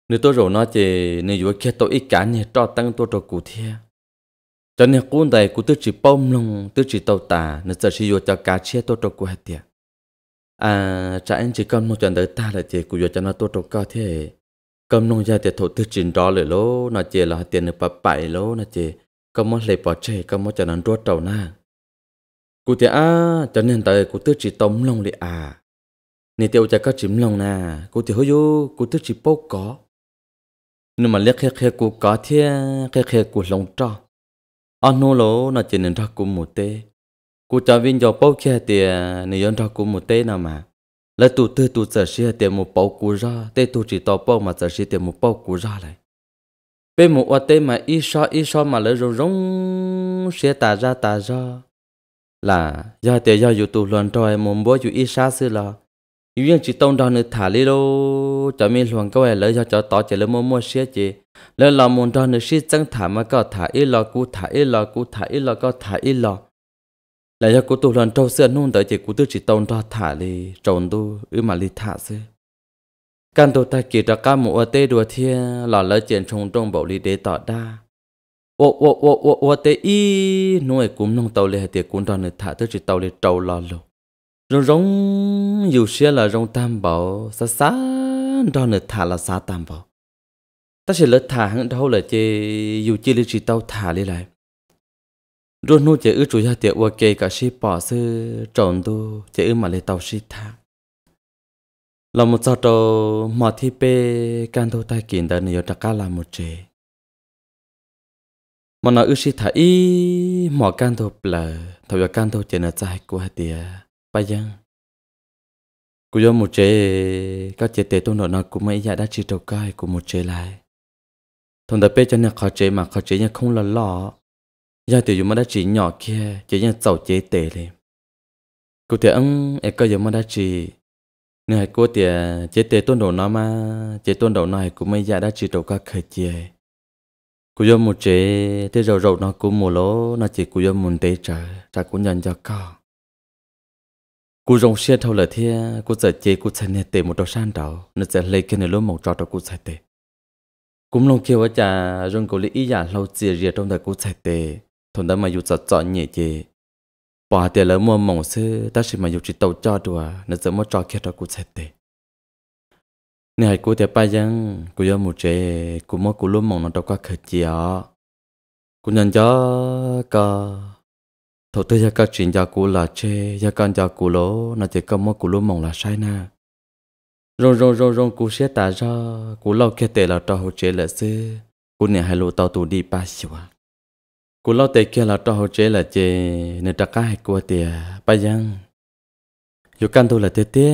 nơi tua rồi nói chế nơi vừa kia tôi ít cả nhỉ cho tăng tua cho cú thế cho nên cô này cô tức chỉ bom lông tức chỉ tàu tà nơi giờ sử dụng cho cá chia tua cho cú hết tiệt à trái chỉ cầm một trận tới ta là chế cú vừa cho nó tua cho cao thế cầm nông gia thì thổ tức chỉ đó rồi lố nó chế là tiền được bắp bại lố nó chế cầm một lệ bỏ chế cầm một trận ăn đua tàu na cụ thể à cho nên tại cụ tứ chỉ tống lòng lì à nè tiêu cho các chìm lòng nè, cụ thể hơi vô cụ tứ chỉ bốc có nhưng mà liếc khe khe cụ có thế khe khe cụ lòng cho anh nô lỗ nó chỉ nên ra cụ một tê cụ cha viên cho bốc khe thì nè yon ra cụ một tê nào mà là tụ tư tụ giờ xia tiền một bao cú ra tê tụ chỉ tao bao mà giờ xia tiền một bao cú ra lại bên một oa tê mà y so y so mà lỡ rong rong xia tà ra tà ra là do thế do dù tụ luận rồi mồm bố dù ít xa xưa lo dù những chỉ tông đó nữa thả lý lô cho mình luận câu ấy lấy do cho tỏ chỉ lấy mồm mua xe chị lấy là mồm đó nữa xí chẳng thả mà có thả ít lo cú thả ít lo cú thả ít lo có thả ít lo là do cụ tụ luận trâu xưa nung tới chỉ cụ tư chỉ tông đó thả lý trộn tu ư mà lý thả xưa căn tụ ta kỳ ra cá mũ ở tê đùa thiên lò lấy chuyện trông trông bầu lý để tỏ đa wo wo wo wo wo te i nuôi cũng nông tàu lệ hạt tiệt cũng đòn thả tới chỉ tàu lệ trâu la lo rong rong dù xe là rong tam bảo sa xa đòn thả là sa tam bảo ta sẽ lỡ thả hắn đâu là chê dù chê lệ chỉ tàu thả lệ lại rồi nuôi chê ư chủ hạt tiệt wo kê cả xe bỏ sư trộn tu chê ư mà lệ tàu xe thả là một sao trâu mà thi pê can thâu tai kiện đã nhiều đặc ca là một chế mà nó ước gì thả ý mỏ can thô là thầu giờ can thô chỉ là trái của hai tia bây giờ cú do một chế các chế tế tôn độ nó cũng mấy giờ đã chịu đầu cái của một chế lại thằng đã biết cho nên khó chế mà khó chế nhưng không là lo giờ tiểu dù mà đã chỉ nhỏ kia chế nhưng giàu chế tế liền cụ thể ông em coi dù mà đã chỉ người của thì chế tế tôn độ nó mà chế tôn độ này cũng mấy giờ đã chịu đầu cái khởi chế cú yo một chế thế rồi rồi nó cũng một lỗ nó chỉ cú yo một tế trả trả cũng nhận cho co cú rong xe thâu lời thế cú giờ chế cú chơi nẹt tệ một đầu san đảo nó sẽ lấy cái này lố một trò đó cú chơi tệ cũng long kêu cha rong cú lý ý giả lâu chia riết trong đời cú chơi tệ thằng đó mà dù sợ chọn nhẹ chế bỏ tiền lỡ mua mỏng sư ta chỉ mà dù chỉ tàu cho đùa nó sẽ mất trò kia đó cú chơi tệ nên hãy cố thì bay giờ, cô do một trẻ cô mất cô luôn mong nó đâu có khởi chia cô nhận cho cả thầu tư gia cả chuyện gia cô là chê gia con gia cô lỗ nó chỉ có mất cố luôn mong là sai na rong rong rong rong cô sẽ tà ra cô lâu kia tệ là cho hồ trẻ là sư cô nhận hay lô tàu tù đi ba xíu cô lâu tệ kia là cho hồ trẻ là chê nên tất cả hai cố thì bay giờ yo căn tu là tê tê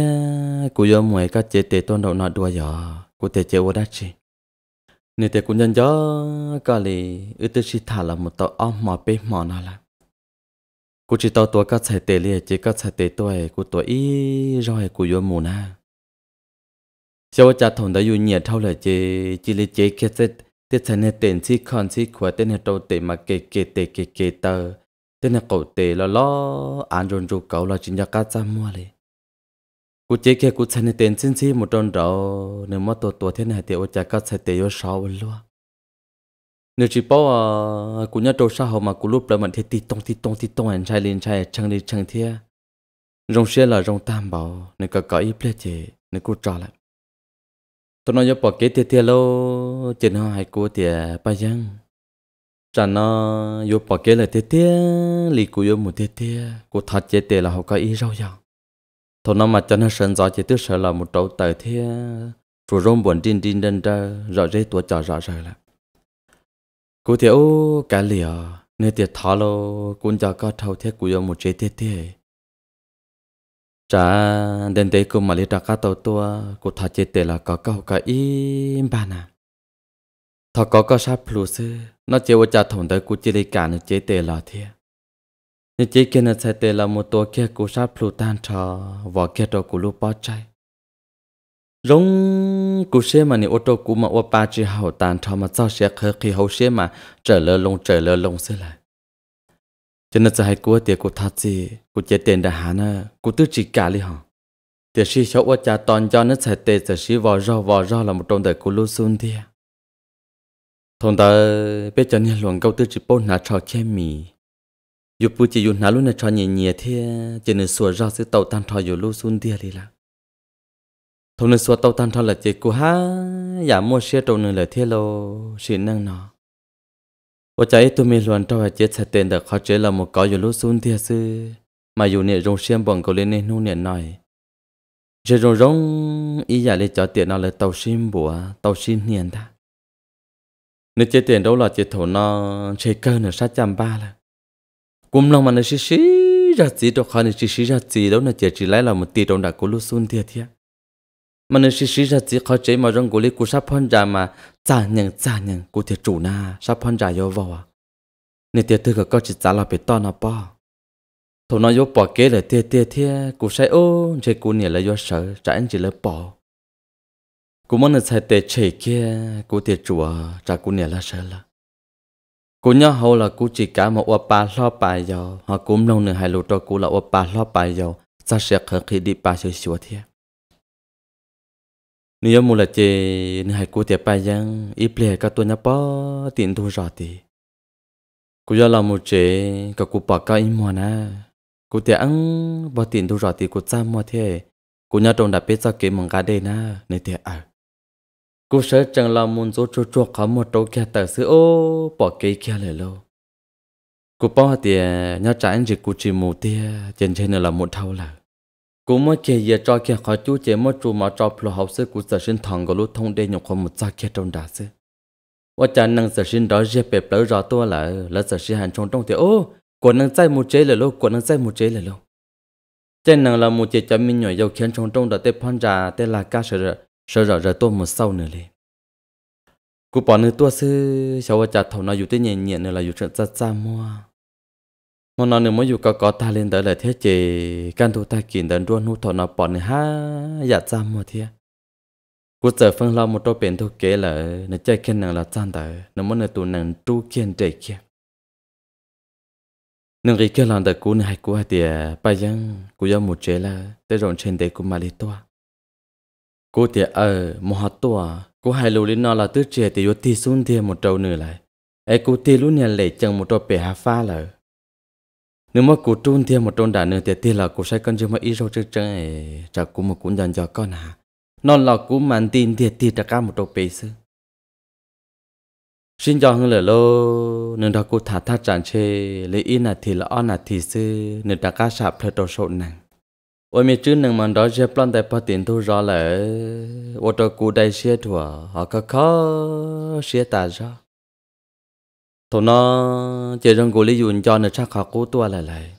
cú yo mày cá chế tê tôn đầu nọ đua yo cú tê chế ô đắc chi nè tê cú nhân gió cá lì ư tê chi thả là một tàu om mò bê mò nọ là cú chỉ tao tua cá chạy tê lìa chỉ cá chạy tê tuổi cú tuổi ý rồi cú yo mù na sau cha thằng đã yêu nhiệt thâu là chế chỉ lì chế kết tết tết chạy nè tiền chi con chi khóa tết nè đầu tê mà kê kê tê kê kê tờ tết nè cổ tê là lo anh rôn rú cậu là chính cho cá cha mua liền กูเจ๊แค่กูชันเต็นชิ้นชี้มุดจนเราเนื้อมาตัวตัวเท่าไหนเดี๋ยวจะก็ใช้เตียวสาวล้วนนื้อจีบอ่ะกูเนี่ยโตซาหมากูรูปแล้วมันเทติตรงติตรงติตรงอันชายลินชายชังลินชังเทียรงเชียละรงตามเบานึกก็ก่ออีเปล่เจนึกกูจ่อละตอนนั้นยปอกเกตเทียโลเจนหายกูเตียไปยังจานนอยปอกเกตเลยเทียลีกูยมุเทียกูทัดเจเตละเขาก็อีเราอย่าง thôi nó mà cho nó sơn gió chỉ tức sợ là một trâu tờ thế phù rôm buồn tin tin đen ra rõ rễ tuổi trò rõ ràng là cô thiếu cả lìa nên tiệt thọ lâu cũng cho có thâu thế của yêu một chế thế thế trả đến đây cũng mà lấy ra cá tàu tua cô thọ chế tệ là có câu cả im ba nà thọ có có sao plus nó chế vô trả thủng tới cô chỉ lấy cả nó chế tệ là thế như chỉ kia nó sẽ tệ là một tổ kia của sát plu tan trò và kia trò của lu bó chay rong cụ xe mà nếu ô tô cũ mà ô ba chỉ hậu tàn trò mà sao xe khơi khi hậu xe mà trở lơ lông trở lơ lông xe lại cho nên sẽ cua tiệt cụ thật gì cụ chế tiền đã hán à cụ tứ chỉ cả đi hả tiệt sĩ cháu ô cha toàn cho nó sẽ tệ tiệt sĩ vò rò vò rò là một trong đời cụ lu xuân đi thôn ta biết cho nên luôn câu tứ chỉ bốn là trò chê mì dù bù chỉ dù nà luôn là cho nhẹ nhẹ thế chỉ nên sửa ra sự tàu tan thò dù lúc xuống địa đi là thôi nên sửa tàu tan thò là chỉ cô ha giả mua xe trâu nên là thế lo xin năng nó và trái tôi mình luôn trâu hay chết sẽ tiền được khó chế là một có dù lúc xuống địa sư mà dù nhẹ rong xiêm bằng cầu lên nên nung nhẹ nói chỉ rong rong ý giả để cho tiền nó là tàu xiêm bùa tàu xiêm nhẹ ta nếu chế tiền đâu là chế thổ nó chế cơ nữa sát chăm ba là cũng lòng mà nó xí xí ra chỉ đâu khó nó xí xí ra chỉ đâu nó chỉ chỉ lấy là một tỷ đồng đã cố lúc xuân thiệt thiệt mà nó xí xí ra chỉ khó chế mà rong cố lấy cố sắp phân ra mà trả nhận trả nhận cố thiệt chủ na sắp phân ra vô vào à nên thiệt thứ có chỉ trả là bị to nó bỏ thầu nó vô bỏ kế là thiệt thiệt thiệt cố say ô chế cố nhảy là vô sợ trả anh chỉ là bỏ cố muốn là sai tệ chế kia cố thiệt chủ à trả cố nhảy là sợ là cú nhớ hậu là cú chỉ cả một ua ba lo bài giờ họ cũng lâu nương hai lụt cho cú là ua ba lo bài giờ ta sẽ khởi khi đi ba sự sửa thiệt nếu mua là chị hai cú tiệp bài giang ít lệ các tôi nhớ bỏ tiền thu rõ thì cú giờ là một chị các cú bỏ cái im mua na cú tiệp ăn bỏ tiền thu rõ thì cú chăm mua thế cú nhớ trong đã biết sao kiếm mong cả đây na nên tiệp à cú sợ chẳng là muốn dỗ cho cho khám một trâu kia tờ sư ô bỏ cái kia lại lâu. cú bỏ thì nhớ trả anh chỉ cú chỉ một tia trên trên là một thâu là. cú mới kia giờ cho kia khó chú chế mất chú mà cho phù học sư cú sở sinh thằng có lúc thông đê nhục không một gia kia trong đá sư. Và chả năng sở sinh đó dễ bẹp lỡ rõ tôi là là sở sinh hành trong trong thì ô của năng dây một chế là lâu của năng dây một chế là lâu. Trên năng là một chế cho mình nhỏ dầu khiến trong trong đó tê phan trà tê là ca rồi sợ rõ rồi tôi một sau nữa lên, cú bỏ nữa tôi sư cháu chặt thầu nó dù tới nhẹ nhẹ nữa là dù chuyện ra xa mua mà nó nữa mới dù có có ta lên tới là thế chị căn thủ ta kiện đến luôn hút thầu nó bỏ nữa ha dạ ra mua thế cú giờ phân lo một đôi biển thu kế là nó chơi khen nàng là gian tới nó muốn là tụ nàng tu kiên để kia nàng cái kia làm tới cú này hay cú hay tiệt, bây giờ cú giờ một chế là tới rộn trên đấy cú mà đi toa cô tiệt ở một hạt tua, cô hai lù lên nó là tứ trẻ thì vô ti xuống thiên một trâu nửa lại ai cô ti luôn nhà lệ chẳng một trâu bể hà pha lờ nếu mà cô trôn thiên một trôn đã nửa thì ti là cô sai con chưa mà ít rau chứ chẳng ấy chả cô mà cũng dành cho con à nó là cô màn tin thiệt thì chả cả một trâu bể sư xin cho hưng lửa lô nên đó cô thả thắt tràn chê lấy in là thì là on là thì sư nên đã ca sạp thật đồ sộn nàng ôi mi chứ nương mình đó sẽ plan tại phát triển thu rõ lẽ ô tô cụ đây xe thua họ có khó xe tà ra thổ nó chỉ trong cụ lý dùn cho nó chắc họ cú tua lại lại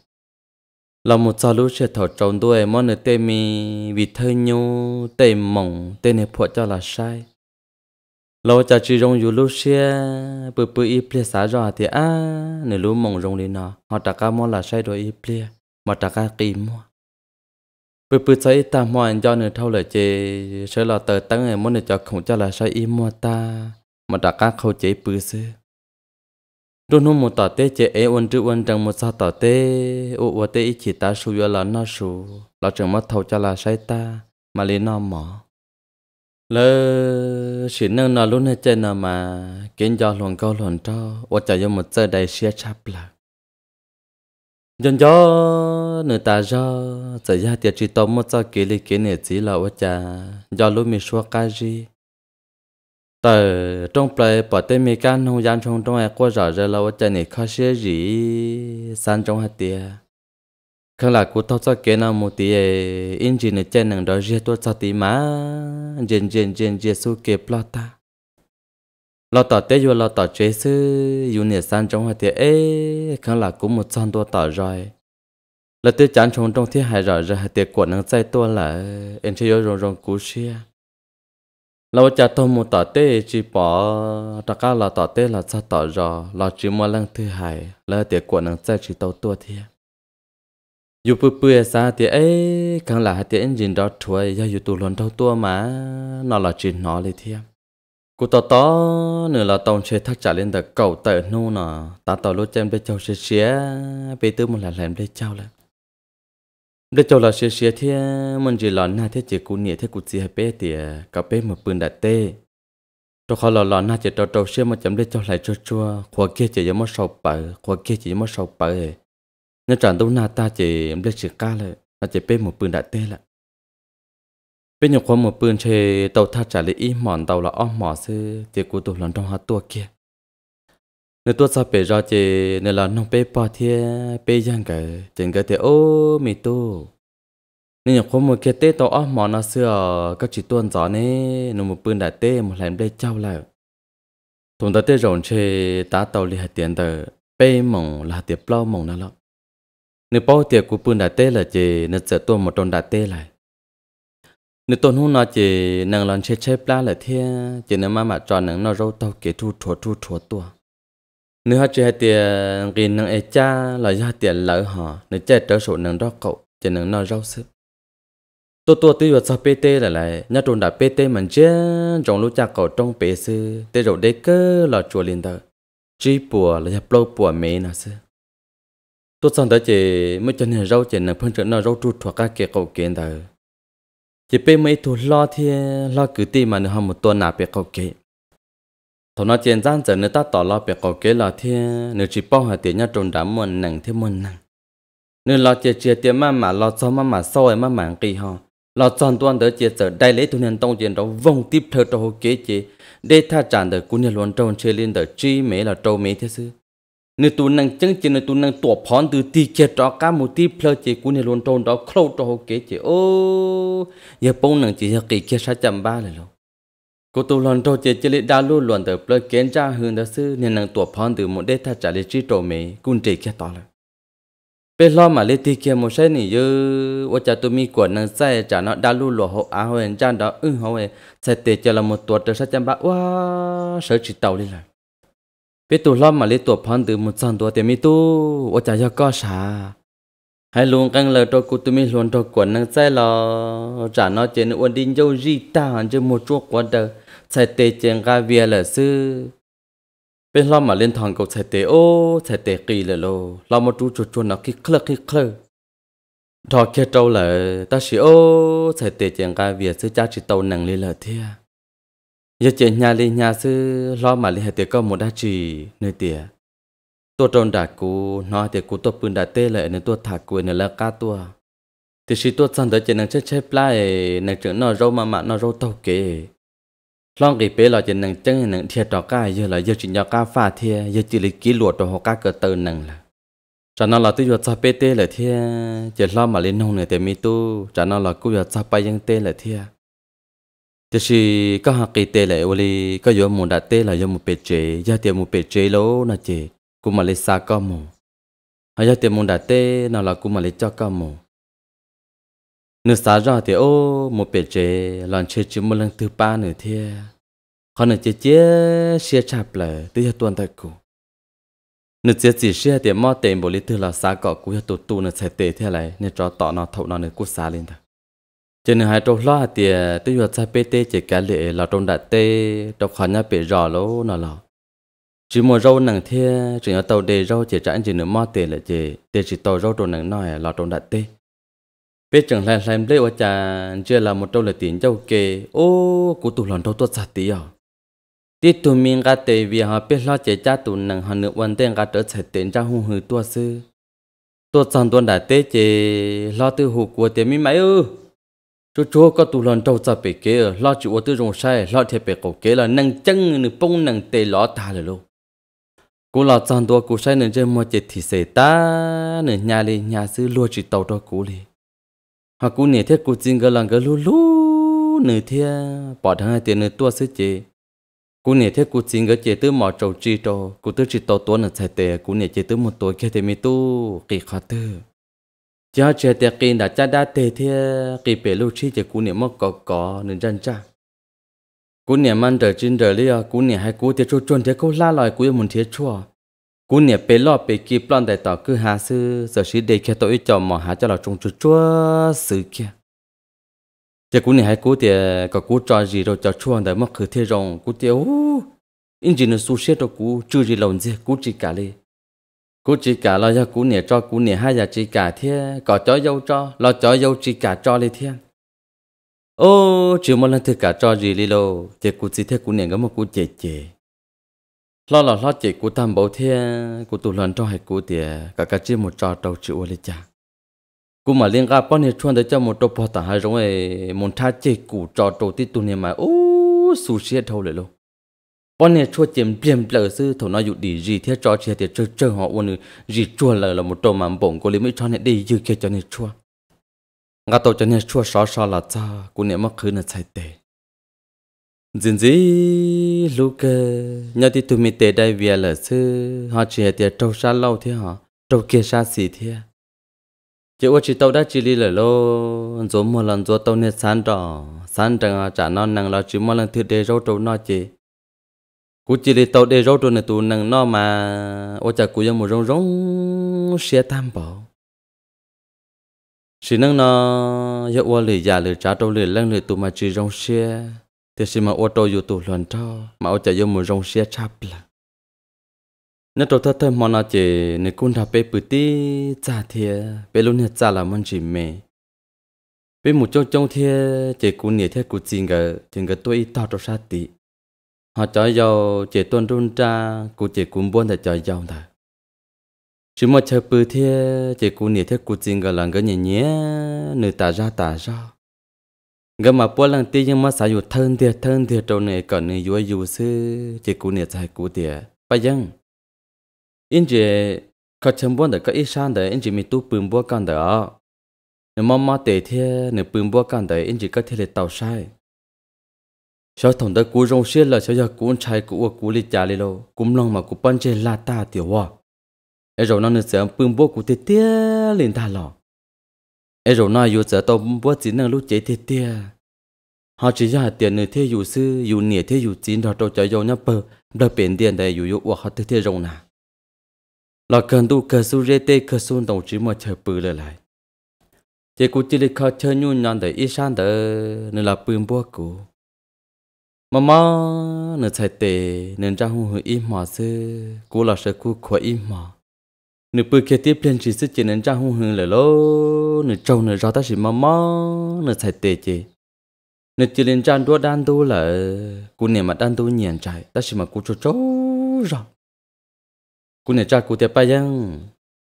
là một sao lúc sẽ thở trồng đuôi món nửa tê mi vì thơ nhu tê mộng tê nếp phụ cho là sai lâu cha chỉ rong dù lúc xe bự bự y ple xả rõ thì à nửa lúc mộng rong đi nó họ trả ca món là sai rồi y ple mà trả ca kỳ mua bự bự say ta mò cho nửa thâu lời chê sẽ là tờ tăng ngày muốn cho không cho là say im mua ta mà đã các khâu chế bự xưa đôi hôm một tờ tê chế ấy ôn chữ ôn trong một sao tờ tê ô ô tê chỉ ta suy yo là nó su là chẳng mất thâu cho là say ta mà lấy nó mỏ lơ chỉ nâng nó luôn hết trên nào mà kiến do luồng câu luồng cho ô chạy dùng một giờ đầy xia chắp lại dân gió nửa ta gió giờ ra tiệt chi tôm một cho kỹ lý kỹ nể chỉ là ủa cha do lúc mình xua cái gì tờ trong plei bỏ tên mi can không gian trong trong ai qua rõ ra là ủa cha này khó xế gì san trong hạt tiệt khi là cú thâu cho kỹ nào một tí in chỉ nể trên nàng đó riết tôi cho tí má jen jen jen jen su kẹp lo ta lo tỏ tế vừa lo tỏ chế sư dù nè san trong hoa tiệt ế khăn là cũng một son tua tỏ rồi là tế chán trong trong thiết hại rồi rồi hạt tiệt của năng say tua là em chơi rong rong cú xia lâu cha tôi một tỏ tế chỉ bỏ tất cả là tỏ tế là sao tỏ rõ là chỉ mua lăng thứ hai là tiệt của năng say chỉ tàu tua thiệt dù bự bự xa thì ấy càng là hạt tiệt em nhìn đó thôi giờ dù tụ luận đâu tua mà nó là chỉ nó lấy thiệt cú tao tao nữa là tao chơi thắt chặt lên được cầu tờ nu nọ ta tao lối chém để cháu xé xé bây tư một lần làm để cháu lại để cháu là xé xé thế, mình chỉ là na thế chỉ cú nhẹ thế cú gì hai bé tiề, cả bé một bữa đặt tê cho khó là là na chỉ tao tao xé mà chấm để cháu lại chua chua khoa kia chỉ giống một sầu bờ khoa kia chỉ giống một sầu bờ nhớ chẳng đâu na ta chỉ để chỉ ca lại na chỉ bê một bữa đặt tê lại bên nhục quân một bươn chê tàu tha trả lấy ít mòn tàu là ôm mỏ sư tiệc của tụ lần trong hạt tua kia nếu tua sao bể ra chê nếu là nông bê bò thiê bê giang cả trên cái thế ô mì tu nên nhục quân một kia tê tàu ôm mỏ nó xưa các chị tuôn gió nè nó một bươn đại tê một lần đây trao lại thùng ta tê rộn chê tá tàu li hạt tiền tờ bê mỏng là tiệp plau mỏng nó lắm nếu bao tiệc của bươn đại tê là chơi nó sẽ tuôn một tròn đại tê lại nếu tôi hôn nói chỉ nàng lần chế chế pla là thế chỉ nếu mà mà cho nàng nó râu tao kể thu thua thu thua tua nếu họ chơi tiền cái nàng ấy cha là do tiền lỡ họ nếu chơi trở số nàng đó cậu chỉ nàng nó râu sức tôi tôi tuy vật sao pt là lại nhà trộn đã pt mình chế trong lúc cha cậu trong bể sư tê rổ đế cơ là chùa liền đó chỉ bùa là nhập lâu bùa mẹ nó sư tôi xong tới chỉ mới cho nàng râu chỉ nàng phân trợ nó râu tru thuộc các kia cậu kiện đời chỉ bé mấy thủ lo thì lo cứ ti mà nó một tuần nào bé cầu kế thằng nó chuyện gian giờ nó ta tỏ lo bé cầu kế là thì nó chỉ bao hạt tiền nhau trộn đám mòn nặng thêm mòn nặng nó lo chia chia tiền mà mà lo cho mà mà sau ấy mà mảng kỳ họ lo chọn tuần tới chia giờ đại lễ thuần nhân tông chuyện đó vòng tiếp theo cho hồ kế chế để tha trả được cũng như luôn trộn chơi lên tới chi mấy là trâu mấy thế sư nếu tu năng chân chỉ nếu tu năng tuột phòn từ ti kia trò cả một ti plơ chỉ cũng nên luôn trôn đó khâu đó kế chỉ ô giờ bông năng chỉ giờ kỳ kia sa chậm ba này luôn cô tu lần trâu chỉ chỉ lấy đa lu luận từ plơ kiến ra hơn đó sư nên năng tổ phòn từ một đế tha trả lấy trí trổ mẹ cũng chỉ kia đó là bây lo mà lấy ti kia một sai này như vợ cha tu mi của năng sai trả nó đa lu lụa hộ áo huyền trang đó ưng hộ hề sai tiền cho là một tuột trở sa chậm ba wow sợ chỉ tàu đi lại ปตัวล้อมมาลตัวพันตัวมุดซันตัวเต็มตู้โอจายก็ชาให้ลุงกังเลตัวกูตัวมีหลวนตัวกวนนั่งใจหรอจากนอเจนอวนดินเจ้าจีตาจะมุดจวกวนเดอใส่เตเจงกาเวียเลซื้อเป็นล้อมมาเล่นทองกับใส่เตโอใส่เตกีเลยโลเรามาดูจุดจวนนักคิเคลอขคิเคลือดอเคเจ้าเลยตาชิโอใส่เตเจงกาเวียซื้อจ้าจิตเตาหนังเลยเลยเทีย giờ chị nhà li nhà sư lo mà li hệ tiệt có một đa trì nơi tiệt tôi tròn đã cú nói tiệt cú tôi bưng đã tê lệ nên tôi thả cú nên là ca tôi thì khi tôi sang tới chị nàng chết chết lại nàng trưởng nó râu mà mà nó râu tàu kì long kỳ bế là chị nàng chân nàng thiệt trò cá giờ là giờ chị nhỏ cá pha thiệt giờ chị li kí luộc đồ hồ cá cờ tơ nàng là cho nó là tôi vừa cho bê tê lệ thiệt chị lo mà lên nông này thì mi tu cho nó là cú vừa cho tê lệ thiệt thế thì có học kỳ tê lại oli có vô một đạt tê là vô một bề chế gia tiền một bề chế lố là chế cũng mà lấy xa có hay gia tiền một đạt tê nào là cũng mà cho có mù nửa xa ra thì ô một bề chế lần chơi chỉ một lần thứ ba nữa thia còn nửa chế chế xe chạp lờ tới giờ tuần thật cụ nửa chế chỉ xe thì mò tiền bộ lý thứ là xa cọ cú giờ tụt tụt nửa chạy tê thế này nên cho tọ nó thậu nó nửa cú xa lên thật cho nên hai trâu lo thì tôi vừa sai pt chỉ cả lệ là trong đại tê trong khó nhau bị rò lỗ nào lò chỉ một râu nằng thia chỉ ở tàu đề râu chỉ trả chỉ nửa mò tiền là chỉ để chỉ tàu râu trong nằng nói à, là trong đại tê biết chẳng làm làm lấy ở cha chưa là một trâu là tiền châu kê ô cụ tụ lần trâu tuốt sạt tí à tí tụ mình cả tê vì họ biết lo chỉ cha tụ nằng họ nửa quan tiền cả trở chạy tiền ra hung hư tuốt sư tuốt sang tuốt đại tê chỉ lo tư hụt của tiền mi máy ư chú chú có tụ lần đầu tập bể kế lo chịu ở tư dùng sai lo thiệt bể cổ kế là năng chân nửa bông năng tê lo ta rồi luôn cô là chàng tua cô sai nửa chân mà chết thì sẽ ta nửa nhà đi nhà sư lo chỉ tàu đó cô đi họ cô nửa thiết cô chính cái lần cái lu lu nửa thiết bỏ thằng hai tiền nửa tua sư chế cô nửa thiết cô chính cái chế tư mỏ trầu chi trầu cô tư chỉ tàu tua nửa sai tệ cô nửa chế tư một tua kia thì mi tu kỳ khó tư cho trẻ tiệc kinh đã cha đã tề thiê kỳ bể lưu chi chỉ cú niệm mất có có nên chân cha cú niệm mang trở trên trở lia cú niệm hai cú tiệt chua chuồn tiệt câu la lòi cú yêu muốn tiệt chua cú niệm bể lo bể kỳ plon đại tỏ cứ hà sư giờ sĩ đề kia tội cho mỏ hà cho là trung chuột chua sự kia chỉ cú niệm hai cú tiệt có cú trò gì rồi cho chua đại mất cứ thế rồng cú tiệt ô in gì nó su xét đâu cú chưa gì lòng gì cú chỉ cả đi cú chỉ cả lo cho cú nè cho cú nè hai giờ chỉ cả thế có cho dâu cho lo cho dâu chỉ cả cho đi thiên ô chỉ một lần thứ cả cho gì đi lô chỉ cú chỉ thế cú nè có một cú chè chè lo lo lo chỉ cú tam bảo thế cú tụ lần cho hai cú tiề cả cái chỉ một trò đầu chịu lên cha cú mà liên gặp bao nhiêu chuyện để cho một đôi bỏ tả hai giống ấy một tha chỉ cú trò đầu tít tụ nè mà ô sushi hết thâu lại luôn bọn này chua chém biếm lỡ sư thổ nói dụ đi gì thế cho chia thế chơi chơi họ uốn gì chua là là một trò mà bổng cô lý mỹ cho này đi dư kia cho này chua ngã tàu cho này chua xóa xóa là cha cô này mắc khứ là chạy tệ dần dĩ lúc nhà thì tụi mình tệ đây về lỡ sư họ chia thế trâu xa lâu thế họ trâu kia xa xỉ thế chỉ có chỉ tàu đã chỉ đi lỡ lô rồi một lần rồi tàu này sáng đỏ sáng trăng chả non năng là chỉ một lần thứ để rau trâu nó chỉ cú chỉ để tàu để rau trôi này tu nằng nó mà ô chả cú giống một rong rong xe tam bảo chỉ nâng nó giờ ô lì già lì trả trâu lì lăng lì tu mà chỉ rong xe thì chỉ mà ô trâu dù tu luận trâu mà ô chả giống một rong xe chắp là nó trâu thắt thêm món nào chỉ nên cún thà bê bự tí trả thiệt bê luôn hết trả là món chỉ mè bê một trong trong thiệt chỉ cún nhẹ thiệt cún chìm cái chìm cái tôi ít tao trâu sát tí họ cho giàu chế tuần run ra cụ chế cũng buôn để cho giàu thôi chỉ một chơi bự thế chế cụ nhỉ thế cụ chính gọi là cái nhỉ nhỉ nửa tả ra tả ra cái mà buôn lăng tí nhưng mà sao dụ thân thiệt thân thiệt trong này còn này vui vui sư chế cụ nhỉ chạy cụ thiệt bây giờ anh chỉ có chấm buôn để có ít sang để in chỉ mình tu bùn buôn cần đó nếu mà mà tệ thế nếu bùn buôn cần để anh chỉ có thể là tàu sai cho thằng ta cú rong xe là cho giờ cú trai cú ở cú lì trả lì lo cúm lòng mà cú pan chơi la ta tiểu hoa ai rồi nó nên sẽ bưng bố cú tê tê lên ta lò ai rồi nó vừa sẽ tao bố chỉ năng lúc chế tê tê họ chỉ ra tiền nữa thế dù sư dù nẻ thế dù chín đó tao chạy dâu nhấp, bờ đã biển tiền đây dù dù họ tê tê rong nà là cần tu cơ su rê tê cơ su đồng chí mà chờ bự lại lại chỉ cú chỉ lì khó chơi nhu nhàn để ít sáng để nên là bưng bố cú mà mà nó chạy tệ nên ra hùng hùng im mà sư cô là sợ cô khỏi im mà nửa bữa kia tiếp lên chỉ sức chỉ nên ra hùng hùng lại lô nửa trâu nửa ra ta chỉ mà mà nửa chạy tệ chứ nửa chỉ nên ra đua đan tu là cô nè mà đan tu nhàn chạy ta chỉ mà cô cho chó ra cô nè cha cô tiếp bay yang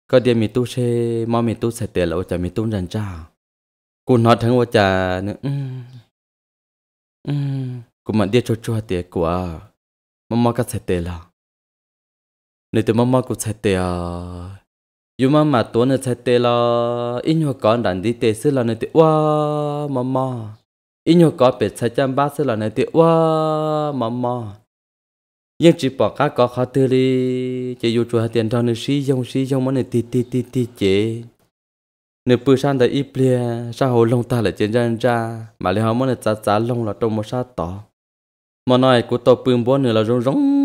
có điều mi tu xe mà mi tu chạy tệ là cha mi tu nhàn cha cô nói thằng cha nữa ừ. กูมันเดียชัวชัวเตียกูอ่ะมัมมาก็เสตละในตัวมัมมากูเสตอ่ะยูมัมมาตัวเนี่ยเสตละอินหัวก่อนดันดีเตซึละในตัวว้ามัมมาอินหัวก่อนเป็ดใช้จำบ้าซึละในตัวว้ามัมมายังจีบอกก้าก็เขาตื่นเลยจะอยู่ชัวเตียนทอนนึกซียงซียงมันเนี่ยตีตีตีตีเจ nếu bữa sáng đã ít bia, sao hồ lông ta lại trên ra ra, mà lấy họ muốn là chả chả lông là trong một sát tỏ mà nói cú tàu bưng bó nữa là rong rong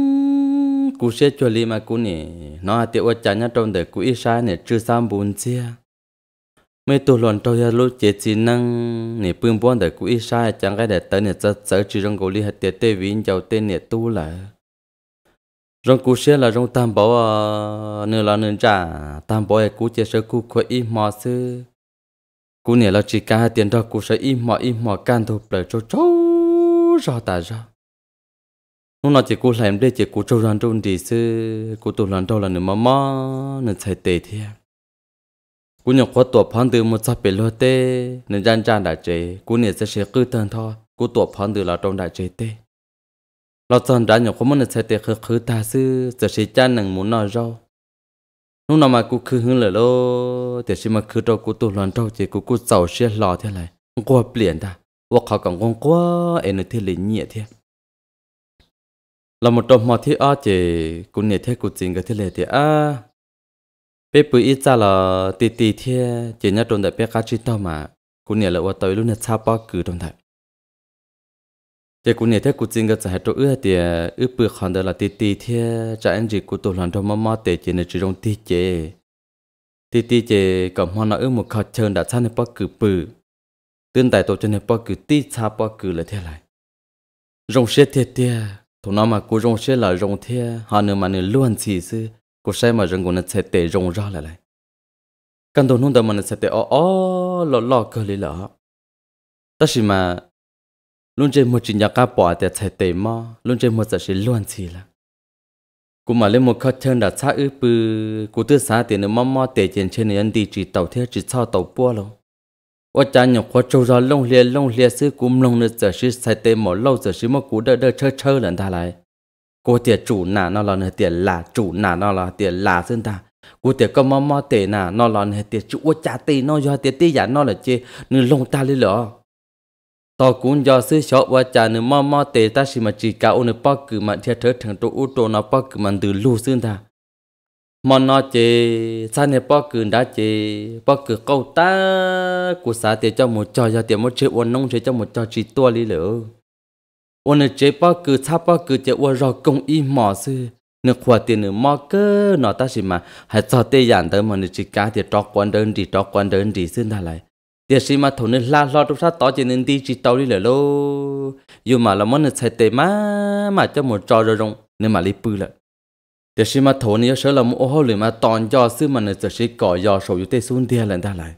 cú xe cho li mà cú nè nó tiệu ở chả nhà trong đời cú ít sai nè chưa sam bún chia mấy tổ lòn trâu ya lô chết chỉ năng nè bưng bó đời cú ít sai chẳng cái để tới nè giờ giờ chỉ rong gò li hạt tiệt tê vin giàu tên nè tu lại rong cú xe là rong tam bảo nữa là nên trả tam bảo cú chế sơ cú khơi ít mò sư cú nè là chỉ cả tiền đó cú sơ ít mò ít mò can thu bờ trâu trâu ra ta ra nó nói chỉ cô làm đây chỉ cô trâu lăn trâu đi sư cô tụ lăn trâu là nửa má nửa chạy tệ thế à? cô nhọc quá tổ phán từ một sắp bị lo tê nửa gian gian đã chế cô nửa sẽ sẽ cứ thân thọ cô tổ phán từ là trong đã chế tê lo chân đã nhọc quá mất nửa chạy tệ khứ khứ ta sư sẽ sẽ chan nằng muốn nói rau lúc nào mà cô khứ hướng lời lô thì sẽ mà khứ trâu cô tụ lăn trâu chỉ cô cô giàu sẽ lo thế này qua biển ta qua khó còn con quá em nửa thiên lì nhẹ thế là một trong mọi thứ ở chỉ cũng nể theo của chính cái thế lệ thì à bé bự ít ra là tì tì thế chỉ nhớ trong đại bé cá chi tao mà cũng nể là qua tới lúc này sao bao cử trong đại thì cũng nể theo của chính cái trái trong ưa thì ưa bự hoàn đó là tì tì thế trái anh chị của tôi làm trong mama tệ chỉ nể chỉ trong tì chế tì tì chế cầm hoa nó ưa một khát chơn đã sẵn này bao cử bự tương tại tổ cho này bao cử tì sao bao cử là thế này rồng xe thiệt thiệt thủ nó mà cô rong xe là rong thế họ nữa mà nữa luôn chỉ sư cô xe mà rong của nó sẽ tệ rong ra lại lại căn tổ nông đó mà nó sẽ tệ ó ó lọ lọ cơ lý lọ tất nhiên mà luôn chơi một chuyện nhà cá bỏ thì chạy tệ mà luôn chơi một giờ sẽ luôn chỉ là cô mà lên một khát chân đã xa ư bư cô tư xa thì nó mò mò tệ trên trên này ăn đi chỉ tàu theo chỉ sao tàu bua luôn ว่าจานหยกควจูรอลงเลียลงเลียซื้อกุมลงเนื้อเสือชิใส่เตหมอเล่าเสือชิมกูเด้อเด้อเชอเชอเหลันทาไรกูเตี๋ยจู่หนานอรอนเตี๋ยหลาจู่หนานอรอเตี๋ยหลาซึ่งตากูเตี๋ยก็มอมอเตน่ะนอรอนเตี๋ยจู่ว่าจ่าตีนอยอเตี๋ยตีหยาดนอละเจนึลงตาเลยเหรอต่อกูนยอซื้อชอบว่าจานึมอมอเตตาชิมาจีกาอุนปอกือมาเทียเธอถึงตัวอุโตนอปอกือมันดือลู่ซึ่งตา mà nó chỉ sao này bao cử đã chỉ bao cử câu ta của xã thì cho một trò cho tiền một chế uốn nông chế cho một trò chỉ tua lý lửa uốn này chế bao cử sao bao cử chế uốn rồi công y mỏ sư nước khoa tiền nước mò cơ nó ta chỉ mà hãy cho tê giản tới mà nước chỉ cá thì trò quan đơn đi trò quan đơn đi xin ta lại tiền sĩ mà thổ nước la lo trong sát tỏ chỉ nên đi chỉ tàu đi lửa lô dù mà là món nước sai tê má mà cho một trò rồi rong nên mà lấy bự lại giờ xí mà thổ này sợ là mua hồ lửa mà tòn do xứ mà nữa giờ xí cỏ do sầu yếu tê xuống tiền lần ta lại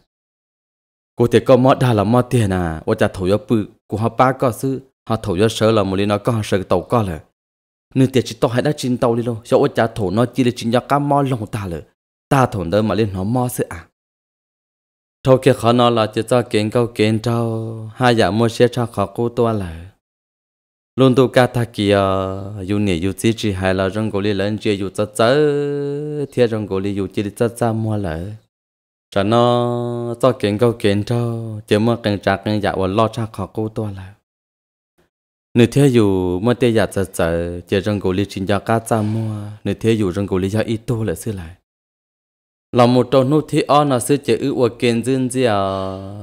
cô thì có mót đa là mót tiền à ô chả thổ do bự cô họ ba có xứ họ thổ do sợ là một lần nó có sợ tàu có rồi nên tiền chỉ to hay đã chín tàu đi luôn cho ô chả thổ nó chỉ là chín cho cá mò lòng ta rồi ta thổ đó mà lên nó mò xứ à thôi kia khó nó là chỉ cho kiến câu kiến trâu hai giả dạ mua xe cho khó cô tua lại luôn tu cả ta kia yu nè yu chỉ chỉ hay là trong cổ li lên chỉ yu chớ chớ thia trong cổ li yu chỉ đi chớ mua lỡ cho nó cho kiến câu kiến cho chứ mà cần trả cần dạ và lo cha khó cô to là nữ thế dù mà thế dạ chớ chớ chỉ trong cổ li chỉ cho cá chớ mua nữ thế dù trong cổ li cho ít tu là xưa lại là một trong nút thì on là sự chỉ ưu và kiến dân gì à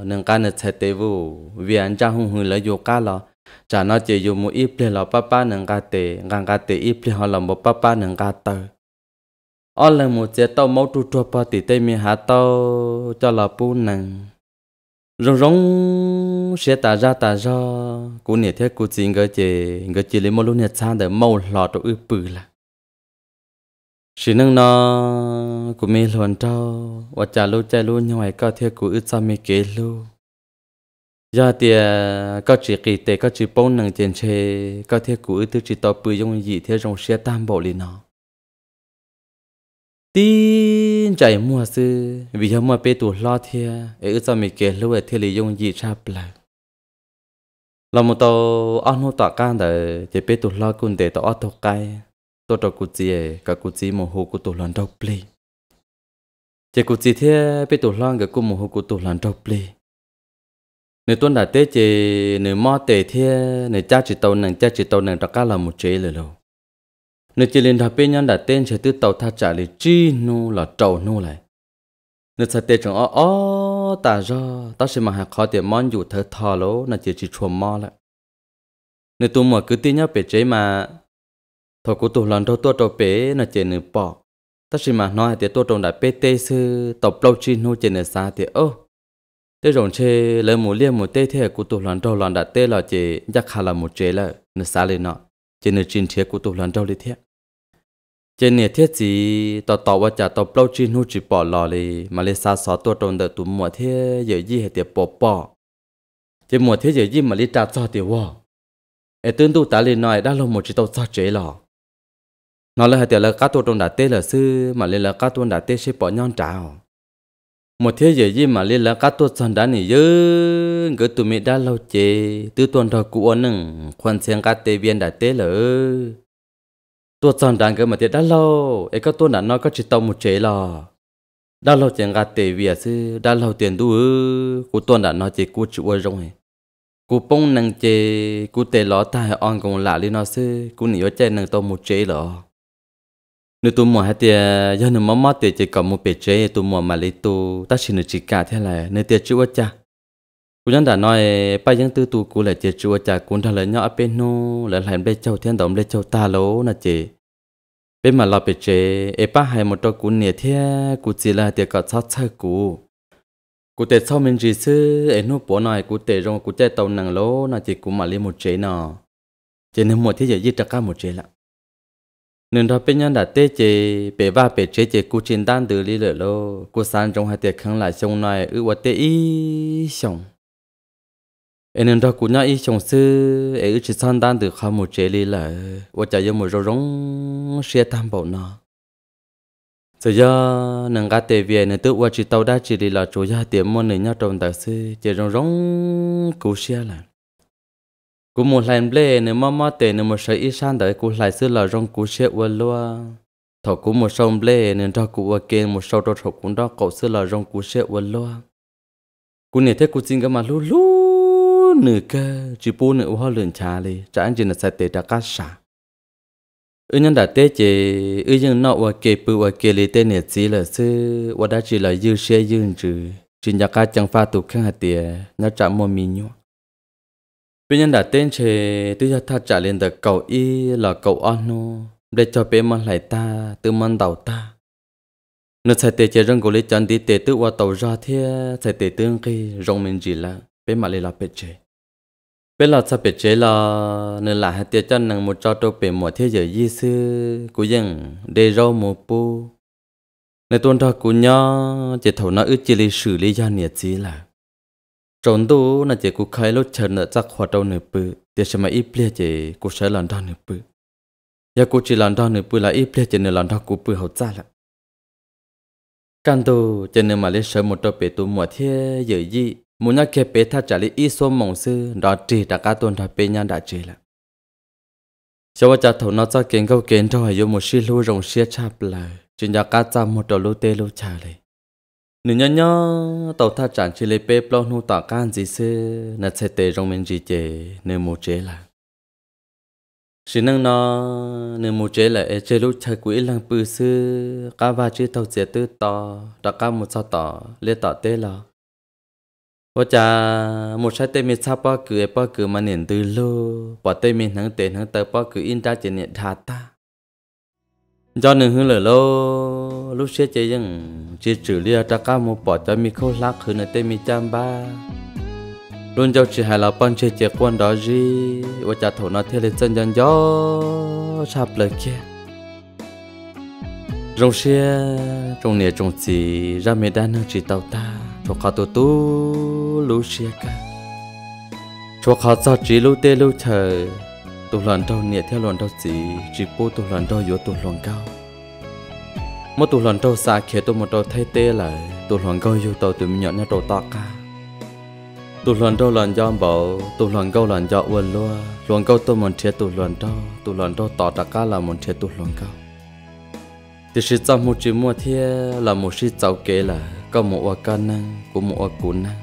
nâng ca nợ chạy tế vụ vì anh cha hùng hùng lấy yoga là chả nó chỉ dùng một ít ple papa nâng cá tê ngang cá tê ít ple là một papa nâng cá tơ ở là một chế tàu máu trụ trụ tê mi hạ tàu cho là pu nâng rong rong sẽ tà ra tà ra cú nè thế cú chỉ ngờ chế ngờ chế lấy một lúc nè sang để mâu lọ trụ ư bự là chỉ nâng nó cú mi luận trâu và chả lúc chạy lúc như vậy có cú ư sao mi kế lúc giờ thì à, có chỉ kỳ tế có chỉ bốn năng tiền chế có thể cũ tư chỉ tao bự dùng gì thế trong xe tam bộ liền nó tin chạy mua sư vì hôm mà bé tuổi lo thế ấy cho mình kể ở thế là dùng gì cha lại là một tàu ăn hô tạ can để chỉ bé tuổi lo cũng để tàu ăn tàu cay tàu tàu cú gì cả cú gì một hồ cú tuổi lần đầu play chỉ cú gì thế bé tuổi lo cả cú một hồ cú tuổi lần đầu play nếu tuân đã tế chỉ nếu mò tệ thiê nếu cha chỉ tàu nàng cha chỉ tàu nàng đặc là một chế lời lâu nếu chỉ liên thập bên nhân đã tên sẽ tư tàu tha trả lời chi nu là trầu nu lại nếu sa tế chẳng ó ó ta do ta sẽ mà hạt khó tiền món dụ thở thò lỗ là chỉ chỉ chuồng mò lại nếu tu mà cứ tin nhau bể chế mà thôi cũng tu lần đầu tu trâu bể là chỉ nếu bỏ ta sẽ mà nói thì tu trâu đã bê tê sư tàu lâu chi nu chỉ nếu xa thì ô thế rồi chê lấy một liêm một tê thế của tụ loạn trâu loạn đặt tê là chỉ chắc hà là một chế là nó xa lên nọ chỉ nó chín thế của tụ loạn trâu đi thế chỉ nè thế gì tao tao ว่าจะตอบเล่าจีนหูจีปอลอเลยมาเลซาสอตัวตรงเดตุ่มหมวเทียเยอะยี่เหตียปอปอจะหมวเทียเยอะยี่มาเลจาจอเตียวว่าเอตื่นตูตาเลยหน่อยได้ลงหมดจีตอจอเจ๋หรอนอนเลยเหตียละกัดตัวตรงดัดเต้ละซื้อมาเลละกัดตัวดัดเต้ใช่ปอย้อนจ้าว một thế giới gì mà liên là các tuột sản đá này chứ cứ tụi mình đã lâu chê từ tuần đầu cũ ổn nưng khoan xem các tê viên đã tê lỡ tổ sản đá cái mà thế đã lâu ấy các tổ đã nói các chỉ tàu một chế lò đã lâu chuyện các tê viên chứ đã lâu tiền đủ cú tuần đã nói chỉ cú chịu rồi cú bông năng chê cú tê lọ tai on cùng lạ liên nó chứ cú nhiều chơi năng tàu một chế lò nếu tôi mua hết tiền giờ nên mắm mất tiền chỉ có một bề chế tôi mua mà lấy tu, ta chỉ được chỉ cả thế này, nếu tiền chúa cha cô nhân đã nói ba giờ tư tu cú lại tiền chúa cha cũng thằng lấy nhỏ bên nô lại làm bên châu thiên động bên châu ta lố nè chị bên mà lo bề chế e ba hai một đôi cô nè thế cô chỉ là tiền có sáu sáu cú cô tết sau mình chỉ sư e nô bỏ nói, cô tết rồi cô chạy tàu nặng lố nè chị cú mà lấy một chế nọ chị nên một thế giờ giết cả một chế lại nên đó bên nhân đã tê chế bé va bé chế chế cú chiến đan từ lý lệ lô cú san trong hai tiệc khăng lại sông này ư vật tê ý sông em nên đó cú nhá ý sông sư ấy ư chỉ san đan từ khăm một chế lý lệ vật chạy một rô rong xe tam bộ nó giờ do, nàng gà tế về nên tự vật chỉ tàu đa chỉ lý là chủ gia tiệm môn này nhau trong tại sư chế rong rong cứu xe lại cú một lần lê nếu mà mà tệ nếu một sợi ít san đấy cú lại xưa là rong cú xe qua luôn thọ cú một sông lê nên cho cú qua kia một sâu đốt thọ cũng đó cậu xưa là rong cú xe qua luôn cú này thế cú xin cái mà lú lú nửa cơ chỉ bố nửa hoa lượn trà đi trả anh chỉ là sai tệ trả cá sả ư nhân đã tết chế ư nhân nọ qua kia bự qua kia li tê nhiệt chỉ là sư qua đã chỉ là dư xe dư trừ chỉ nhà ca chẳng pha tụ khang hạt tiền nhà trả mua mì nhau bây giờ đã tên chế tự cho thật trả lên được cậu y là cậu on nô để cho bé mân lại ta tự mân đầu ta nó sẽ tê chế rong của lý chân đi tê tự qua tàu ra thì sẽ tê tương khi rong mình gì là bé mà lại là bé chế bé là sao bé chế là nên là hai tê chân nằng một cho tôi bé một thế giới di sư của dân để rau một bu nên tuân ra của nhau chỉ thấu nó ước chỉ lý xử lý do nhiệt gì là trốn tu là giờ cô khai lốt chân là chắc hoạt động nửa bự để xem mà ít bia chỉ cú sẽ làm đau nửa bự giờ cô chỉ làm đau nửa bự là ai bia chỉ nửa làm đau cô bự hậu ra là căn đồ, cho nên mà lấy sớm một đôi bể tu mùa thế dễ gì muốn nhắc kia bể tha trả lấy ít số mộng sư đó chỉ đã cả tuần đã bể nhang đã chỉ là sau đó cha thầu nó cho kiến câu kiến cho hay vô một xí lưu rồng xia chạp lại chuyện nhà cá cha một đôi lưu tê lưu trả lại nếu nhớ nhớ tàu tha chẳng chỉ lấy bê bao nu tỏ can gì xí nà xe tệ rong mình gì chế nếu mua chế là chỉ năng nó nếu mua chế là e chế lúc chơi quỹ lăng bự sư cá ba chế tàu chế tư tỏ đã cá một sao tỏ lấy tỏ tê là và cha một sai tê mình sao bao cứ bao cử mà nền từ lâu bỏ tê mình thắng tê thắng tờ bao cử in ra chế nền thà ta cho nương hương lời lâu lúc xưa chị ยัง chị chữ lia ta cá một bỏ cho mi khâu lắc hơn là tên mi chăm ba luôn cho chị hai là bọn chị chị quan đó gì và cha thổ nó thế là chân chân gió sắp lời kia rong xe trong nè trong chị ra mẹ đan chỉ tàu ta cho khó tu tu lúc xe cả cho khó cho chị lúc tê lúc chờ lần đâu nè theo lần đâu chị chỉ bố tụ lần đâu yếu tụ lần cao một tụ lần trâu xa khía tụ một trâu thấy tê lại tụ lần câu yêu tôi tụ nhỏ nhà tôi to cả, tụ lần trâu lần do bảo tụ lần câu lần do quên luôn, lần câu tôi một thiệt tụ lần trâu tụ lần trâu tỏ trạc ca là một thiệt tụ lần câu thì sự cho một chỉ mua thiệt là một sự cháu kế là có một quả ca năng của một quả cú năng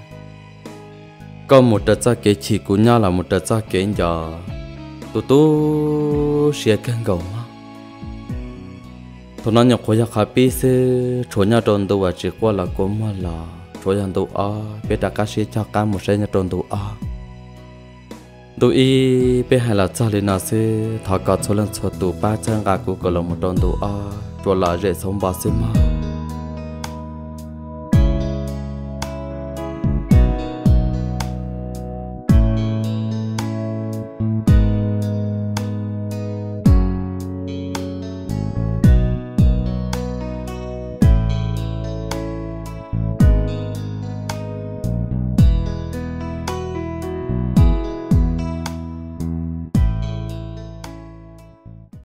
có một đợt cho kế chỉ của nhau là một đợt cho kế nhỏ tụ tôi sẽ cân cầu mà tôi nói nhọc khói khá bí sư chỗ nhà tròn tàu à chỉ qua là có mà là chỗ nhà tàu à bé đã cá sĩ cho cá một xe nhà tròn tàu à tôi y bé hay là cha lên nào sư thọ cả số lần số tàu ba trang gà của cả là một tròn tàu à chỗ là rẻ sống ba sư mà